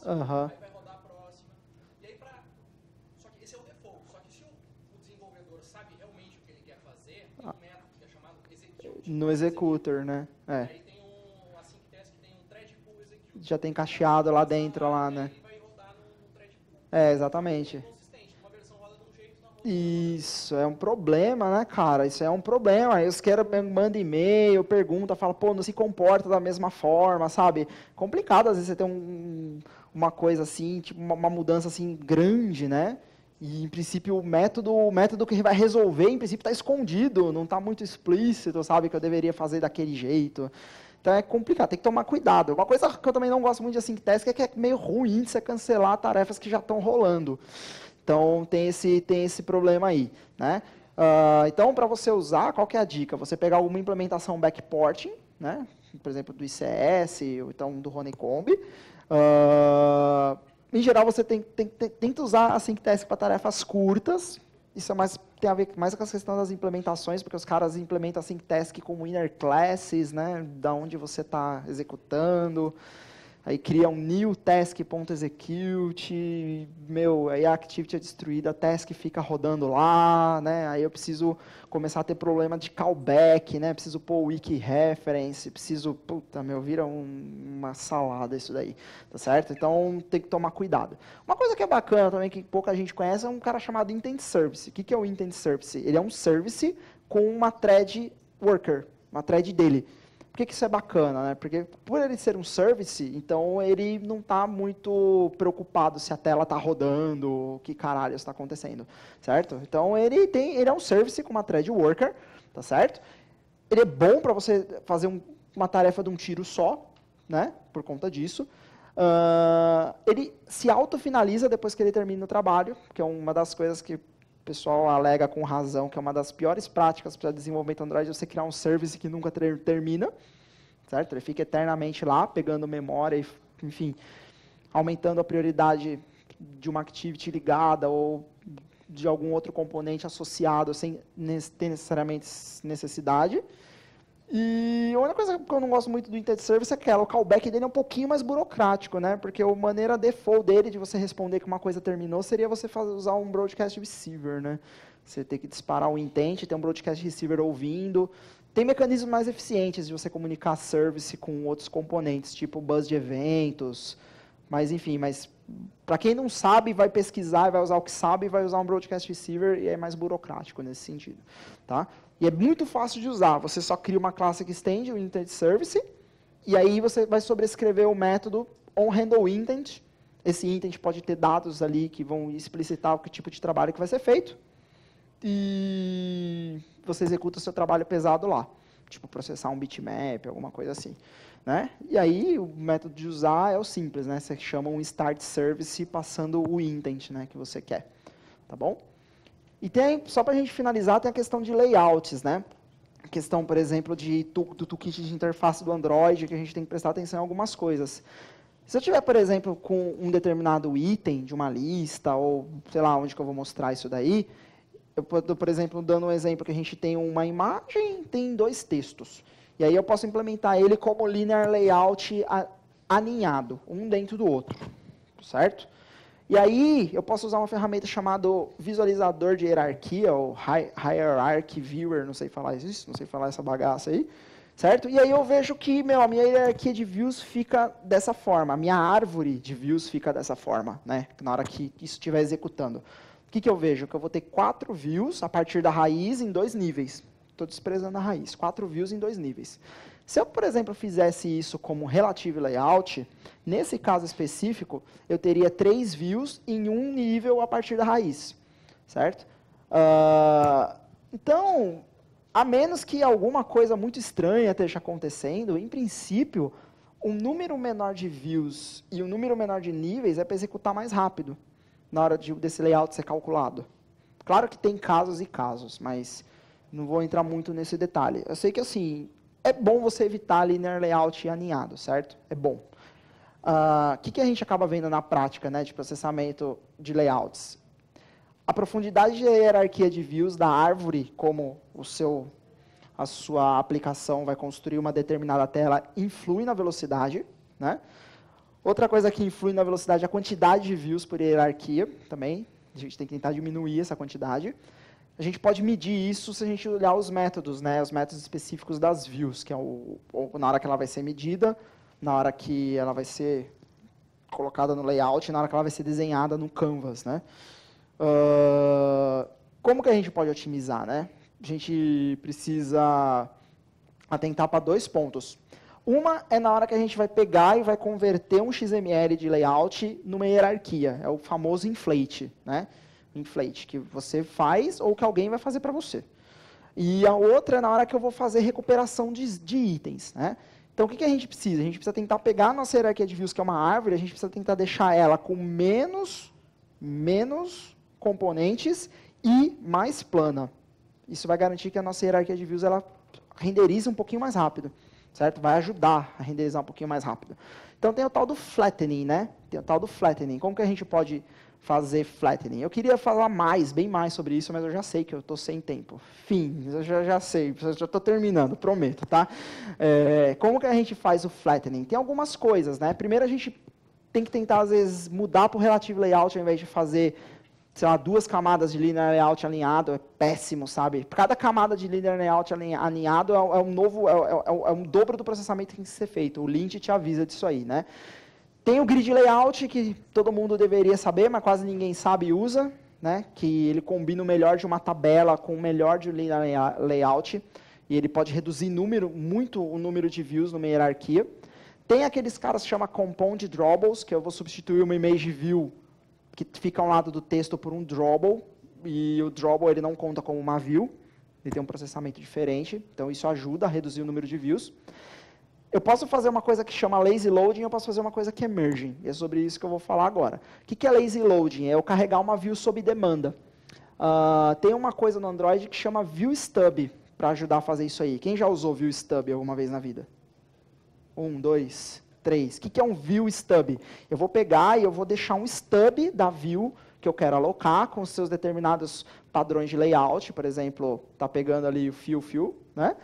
próxima, uhum. aí vai rodar a próxima. E aí pra... Só que esse é o default. Só que se o, desenvolvedor sabe realmente o que ele quer fazer, tem um ah. método que é chamado executor. No executor, né? É. Aí tem um assim que tem um thread pool execute. Já tem cacheado lá dentro, lá, né? Ele vai rodar no, no thread pool. É, exatamente. Então, Isso, é um problema, né, cara? Isso é um problema. Aí os caras mandam e-mail, pergunta, fala, pô, não se comporta da mesma forma, sabe? Complicado, às vezes, você tem um, uma coisa assim, tipo, uma, uma mudança assim grande, né? E, em princípio, o método, o método que vai resolver, em princípio, está escondido, não está muito explícito, sabe? Que eu deveria fazer daquele jeito. Então é complicado, tem que tomar cuidado. Uma coisa que eu também não gosto muito de assim task é que é meio ruim você cancelar tarefas que já estão rolando. Então tem esse, tem esse problema aí, né? Uh, então, para você usar, qual que é a dica? Você pegar alguma implementação backporting, né? por exemplo, do ICS, ou então do Honeycomb, Uh, em geral, você tem, tem, tem, tenta usar a SyncTest para tarefas curtas. Isso é mais, tem a ver mais com a questão das implementações, porque os caras implementam a SyncTest com inner classes, né, da onde você está executando aí cria um new task.execute, meu, aí a activity é destruída, a task fica rodando lá, né? Aí eu preciso começar a ter problema de callback, né? Preciso pôr wiki reference, preciso, puta, meu, vira um, uma salada isso daí, tá certo? Então tem que tomar cuidado. Uma coisa que é bacana também que pouca gente conhece é um cara chamado intent service. O que que é o intent service? Ele é um service com uma thread worker, uma thread dele que, que isso é bacana, né? Porque por ele ser um service, então ele não está muito preocupado se a tela está rodando, que caralho está acontecendo, certo? Então ele tem, ele é um service com uma thread worker, tá certo? Ele é bom para você fazer um, uma tarefa de um tiro só, né? Por conta disso. Uh, ele se autofinaliza depois que ele termina o trabalho, que é uma das coisas que o pessoal alega com razão que é uma das piores práticas para desenvolvimento Android é você criar um service que nunca ter, termina, certo? Ele fica eternamente lá, pegando memória e, enfim, aumentando a prioridade de uma activity ligada ou de algum outro componente associado sem ter necessariamente necessidade. E a única coisa que eu não gosto muito do Internet Service é que é, o callback dele é um pouquinho mais burocrático, né? Porque a maneira default dele de você responder que uma coisa terminou seria você fazer, usar um broadcast receiver, né? Você tem que disparar o intent, ter um broadcast receiver ouvindo. Tem mecanismos mais eficientes de você comunicar service com outros componentes, tipo bus de eventos. Mas, enfim, mas para quem não sabe, vai pesquisar e vai usar o que sabe vai usar um broadcast receiver e é mais burocrático nesse sentido, tá? E é muito fácil de usar. Você só cria uma classe que estende o intent service e aí você vai sobrescrever o método onHandleIntent. Esse intent pode ter dados ali que vão explicitar o que tipo de trabalho que vai ser feito e você executa o seu trabalho pesado lá, tipo processar um bitmap, alguma coisa assim. Né? E aí o método de usar é o simples, né? Você chama um start service passando o intent, né, que você quer, tá bom? E tem só para a gente finalizar tem a questão de layouts, né? A questão, por exemplo, de do toolkit de interface do Android que a gente tem que prestar atenção em algumas coisas. Se eu tiver, por exemplo, com um determinado item de uma lista ou sei lá onde que eu vou mostrar isso daí, eu estou, por exemplo, dando um exemplo que a gente tem uma imagem, tem dois textos. E aí eu posso implementar ele como linear layout aninhado, um dentro do outro, certo? E aí eu posso usar uma ferramenta chamada visualizador de hierarquia, ou hierarchy viewer, não sei falar isso, não sei falar essa bagaça aí, certo? E aí eu vejo que meu, a minha hierarquia de views fica dessa forma, a minha árvore de views fica dessa forma, né? Na hora que isso estiver executando. O que, que eu vejo? Que eu vou ter quatro views a partir da raiz em dois níveis. Estou desprezando a raiz. Quatro views em dois níveis. Se eu, por exemplo, fizesse isso como relative layout, nesse caso específico, eu teria três views em um nível a partir da raiz. Certo? Uh, então, a menos que alguma coisa muito estranha esteja acontecendo, em princípio, um número menor de views e um número menor de níveis é para executar mais rápido na hora de, desse layout ser calculado. Claro que tem casos e casos, mas não vou entrar muito nesse detalhe. Eu sei que, assim, é bom você evitar linear layout aninhado, certo? É bom. Ah, o uh, que, que a gente acaba vendo na prática né, de processamento de layouts? A profundidade de hierarquia de views da árvore, como o seu, a sua aplicação vai construir uma determinada tela, influi na velocidade. Né? Outra coisa que influi na velocidade é a quantidade de views por hierarquia também. A gente tem que tentar diminuir essa quantidade. A gente pode medir isso se a gente olhar os métodos, né, os métodos específicos das views, que é o, o, na hora que ela vai ser medida, na hora que ela vai ser colocada no layout, na hora que ela vai ser desenhada no canvas, né. Uh, como que a gente pode otimizar, né? A gente precisa atentar para dois pontos. Uma é na hora que a gente vai pegar e vai converter um XML de layout numa hierarquia, é o famoso inflate, né? inflate, que você faz ou que alguém vai fazer para você. E a outra é na hora que eu vou fazer recuperação de, de itens, né? Então, o que, que, a gente precisa? A gente precisa tentar pegar a nossa hierarquia de views, que é uma árvore, a gente precisa tentar deixar ela com menos, menos componentes e mais plana. Isso vai garantir que a nossa hierarquia de views ela renderize um pouquinho mais rápido, certo? Vai ajudar a renderizar um pouquinho mais rápido. Então tem o tal do flattening, né? Tem o tal do flattening. Como que a gente pode fazer flattening. Eu queria falar mais, bem mais sobre isso, mas eu já sei que eu estou sem tempo. Fim, eu já, já sei, eu já estou terminando, prometo, tá? É, como que a gente faz o flattening? Tem algumas coisas, né? Primeiro a gente tem que tentar, às vezes, mudar para o relative layout ao invés de fazer sei lá, duas camadas de linear layout alinhado, é péssimo, sabe? Cada camada de linear layout alinhado é, é, um novo, é, é, é um dobro do processamento que tem que ser feito. O Lint te avisa disso aí, né? Tem o grid layout, que todo mundo deveria saber, mas quase ninguém sabe e usa, né? que ele combina o melhor de uma tabela com o melhor de um layout, e ele pode reduzir número, muito o número de views numa hierarquia. Tem aqueles caras que chama Compound Drawables, que eu vou substituir uma image view que fica ao lado do texto por um drawable, e o drawable ele não conta como uma view, ele tem um processamento diferente, então isso ajuda a reduzir o número de views eu posso fazer uma coisa que chama lazy loading, eu posso fazer uma coisa que é merging. E é sobre isso que eu vou falar agora. O que, é lazy loading? É eu carregar uma view sob demanda. Uh, tem uma coisa no Android que chama view stub para ajudar a fazer isso aí. Quem já usou view stub alguma vez na vida? Um, dois, três. O que, é um view stub? Eu vou pegar e eu vou deixar um stub da view que eu quero alocar com seus determinados padrões de layout, por exemplo, tá pegando ali o fio fio, né?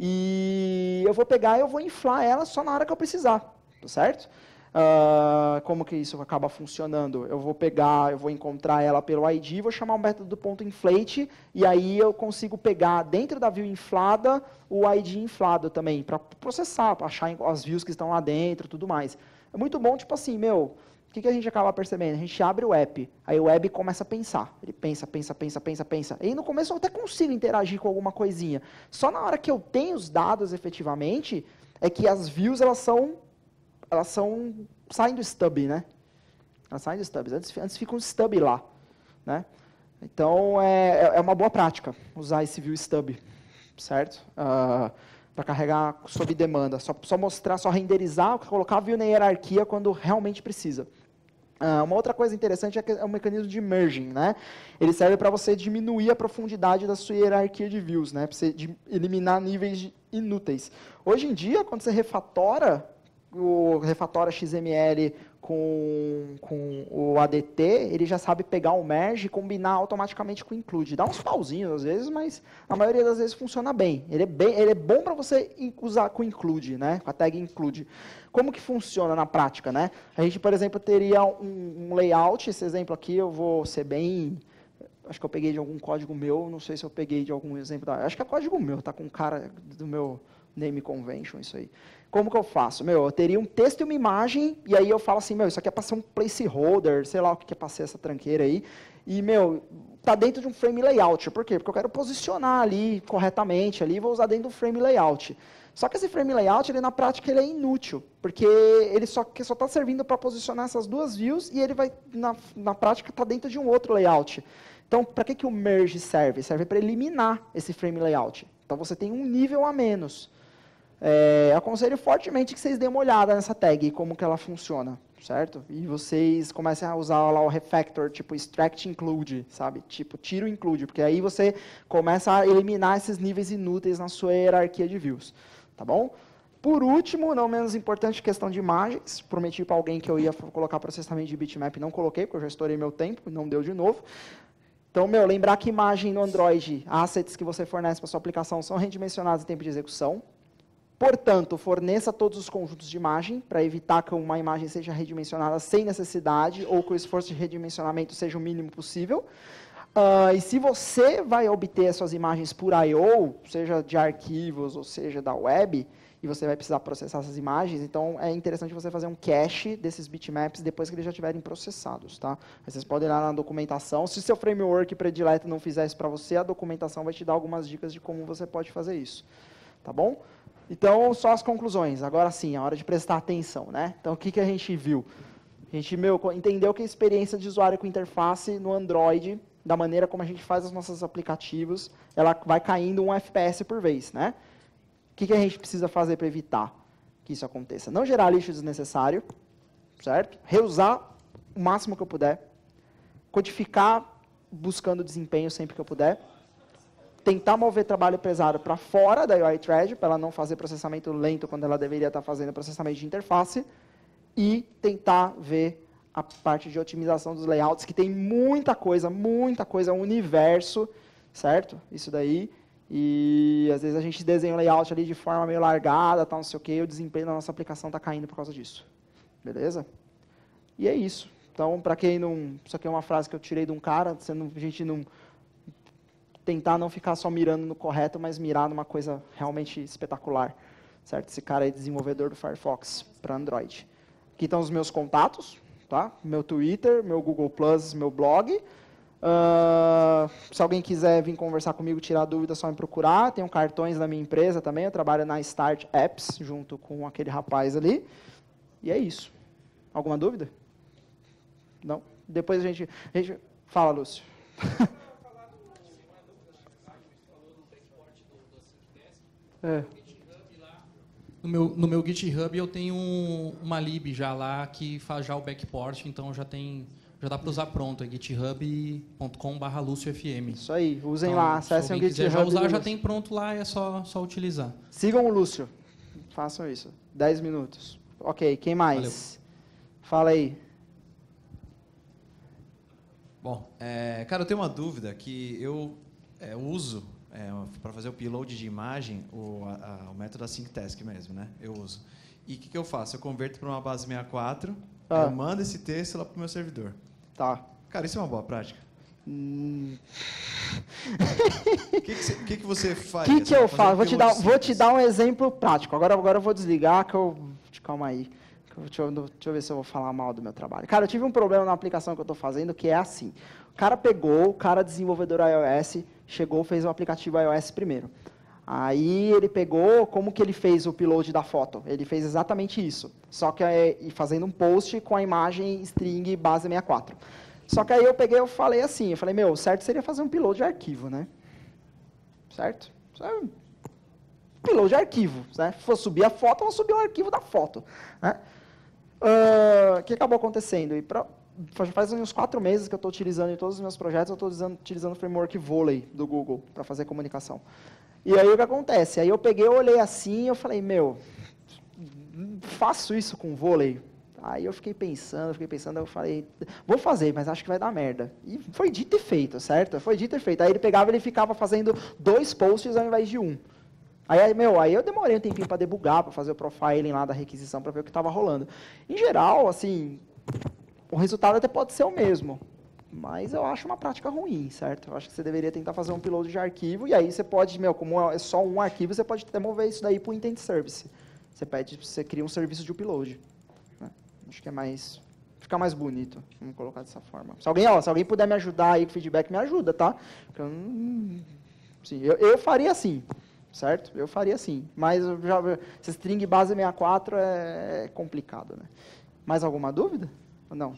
E eu vou pegar e eu vou inflar ela só na hora que eu precisar, tá certo? Uh, como que isso acaba funcionando? Eu vou pegar, eu vou encontrar ela pelo ID, vou chamar o método do ponto inflate e aí eu consigo pegar dentro da view inflada o ID inflado também para processar, para achar as views que estão lá dentro, tudo mais. É muito bom, tipo assim, meu, o que, que a gente acaba percebendo? A gente abre o app, aí o web começa a pensar. Ele pensa, pensa, pensa, pensa, pensa. E no começo eu até consigo interagir com alguma coisinha. Só na hora que eu tenho os dados efetivamente, é que as views elas são. Elas são. saem do stub, né? Elas saem do stub. Antes, antes fica um stub lá. Né? Então é, é, é uma boa prática usar esse view stub, certo? Uh, ah, para carregar sob demanda, só, só, mostrar, só renderizar, colocar view na hierarquia quando realmente precisa. Ah, uma outra coisa interessante é, que é o mecanismo de merging, né? Ele serve para você diminuir a profundidade da sua hierarquia de views, né? Para você eliminar níveis inúteis. Hoje em dia, quando você refatora o refatora XML com, com o ADT, ele já sabe pegar o merge e combinar automaticamente com o include. Dá uns pauzinhos às vezes, mas a maioria das vezes funciona bem. Ele é, bem, ele é bom para você usar com include, né? com a tag include. Como que funciona na prática? Né? A gente, por exemplo, teria um, um layout, esse exemplo aqui eu vou ser bem acho que eu peguei de algum código meu, não sei se eu peguei de algum exemplo da. Acho que é código meu, tá com cara do meu name convention isso aí. Como que eu faço? Meu, eu teria um texto e uma imagem, e aí eu falo assim, meu, isso aqui é para ser um placeholder, sei lá o que é para ser essa tranqueira aí. E, meu, tá dentro de um frame layout. Por quê? Porque eu quero posicionar ali corretamente, ali vou usar dentro do frame layout. Só que esse frame layout, ele na prática ele é inútil, porque ele só que só está servindo para posicionar essas duas views e ele vai na, na prática está dentro de um outro layout. Então, para que que o merge serve? Serve para eliminar esse frame layout. Então você tem um nível a menos é, aconselho fortemente que vocês deem uma olhada nessa tag, e como que ela funciona, certo? E vocês comecem a usar lá o refactor, tipo extract include, sabe? Tipo tiro include, porque aí você começa a eliminar esses níveis inúteis na sua hierarquia de views, tá bom? Por último, não menos importante, questão de imagens. Prometi para alguém que eu ia colocar processamento de bitmap, não coloquei, porque eu já estourei meu tempo, não deu de novo. Então, meu, lembrar que imagem no Android, assets que você fornece para sua aplicação são redimensionados em tempo de execução, Portanto, forneça todos os conjuntos de imagem para evitar que uma imagem seja redimensionada sem necessidade ou que o esforço de redimensionamento seja o mínimo possível. Uh, e se você vai obter suas imagens por I.O., seja de arquivos ou seja da web, e você vai precisar processar essas imagens, então é interessante você fazer um cache desses bitmaps depois que eles já estiverem processados, tá? vocês podem ir lá na documentação. Se seu framework predileto não fizer isso para você, a documentação vai te dar algumas dicas de como você pode fazer isso, tá bom? Então, só as conclusões. Agora sim, é hora de prestar atenção, né? Então, o que, que a gente viu? A gente meu, entendeu que a experiência de usuário com interface no Android, da maneira como a gente faz os nossos aplicativos, ela vai caindo um FPS por vez, né? O que, que a gente precisa fazer para evitar que isso aconteça? Não gerar lixo desnecessário, certo? Reusar o máximo que eu puder. Codificar buscando desempenho sempre que eu puder tentar mover trabalho pesado para fora da UI Thread, para ela não fazer processamento lento quando ela deveria estar tá fazendo processamento de interface, e tentar ver a parte de otimização dos layouts, que tem muita coisa, muita coisa, um universo, certo? Isso daí. E às vezes a gente desenha o layout ali de forma meio largada, tal, não sei o quê, e o desempenho da nossa aplicação está caindo por causa disso. Beleza? E é isso. Então, para quem não. Isso aqui é uma frase que eu tirei de um cara, a gente não tentar não ficar só mirando no correto, mas mirar numa coisa realmente espetacular. Certo? Esse cara é desenvolvedor do Firefox para Android. Aqui estão os meus contatos, tá? Meu Twitter, meu Google Plus, meu blog. Uh, se alguém quiser vir conversar comigo, tirar dúvida, é só me procurar. Tenho cartões da minha empresa também. Eu trabalho na Start Apps junto com aquele rapaz ali. E é isso. Alguma dúvida? Não? Depois a gente, a gente... fala, Lúcio. É. No meu, no meu GitHub eu tenho uma lib já lá que faz já o backport, então já tem já dá para usar pronto, é github.com.br luciofm. Isso aí, usem então, lá, acessem o GitHub. Se quiser já usar, já tem pronto lá, é só, só utilizar. Sigam o Lúcio, façam isso. 10 minutos. Ok, quem mais? Valeu. Fala aí. Bom, é, cara, eu tenho uma dúvida que eu é, uso é, para fazer o upload de imagem, o, a, a, o método AsyncTask mesmo, né? Eu uso. E o que, que, eu faço? Eu converto para uma base 64, ah. eu mando esse texto lá para o meu servidor. Tá. Cara, isso é uma boa prática. O hum. que, que, que, que, você faz? O que, que eu faço? Vou te, dar, vou te dar um exemplo prático. Agora, agora eu vou desligar, que eu. Calma aí. Deixa eu, deixa eu ver se eu vou falar mal do meu trabalho. Cara, eu tive um problema na aplicação que eu estou fazendo que é assim. O cara pegou, o cara é desenvolvedor iOS, chegou, fez o aplicativo iOS primeiro. Aí ele pegou, como que ele fez o upload da foto? Ele fez exatamente isso, só que é, fazendo um post com a imagem string base 64. Só que aí eu peguei, eu falei assim, eu falei, meu, certo seria fazer um upload de arquivo, né? Certo? certo? É upload de arquivo, né? Se for subir a foto, eu vou subir o arquivo da foto, né? Ah, o uh, que acabou acontecendo? E faz uns quatro meses que eu estou utilizando em todos os meus projetos, eu estou utilizando o framework Volley do Google para fazer comunicação. E aí o que acontece? Aí eu peguei, eu olhei assim e eu falei, meu, faço isso com Volley Aí eu fiquei pensando, fiquei pensando, eu falei, vou fazer, mas acho que vai dar merda. E foi dito e feito, certo? Foi dito e feito. Aí ele pegava, ele ficava fazendo dois posts ao invés de um. Aí, meu, aí eu demorei um tempinho para debugar, para fazer o profiling lá da requisição, para ver o que estava rolando. Em geral, assim, o resultado até pode ser o mesmo, mas eu acho uma prática ruim, certo? Eu acho que você deveria tentar fazer um upload de arquivo, e aí você pode, meu, como é só um arquivo, você pode até mover isso daí para o intent service. Você pede, você cria um serviço de upload. Né? Acho que é mais, fica mais bonito, vamos colocar dessa forma. Se alguém, ó, se alguém puder me ajudar aí com feedback, me ajuda, tá? Eu, sim, eu, eu faria assim, certo? Eu faria assim, mas já, esse string base 64 é complicado, né? Mais alguma dúvida? Não.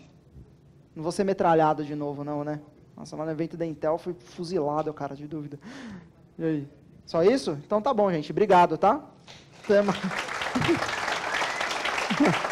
Não vou ser metralhado de novo, não, né? Nossa, lá no evento da Intel fui fuzilado, cara, de dúvida. E aí? Só isso? Então tá bom, gente. Obrigado, tá? Até mais.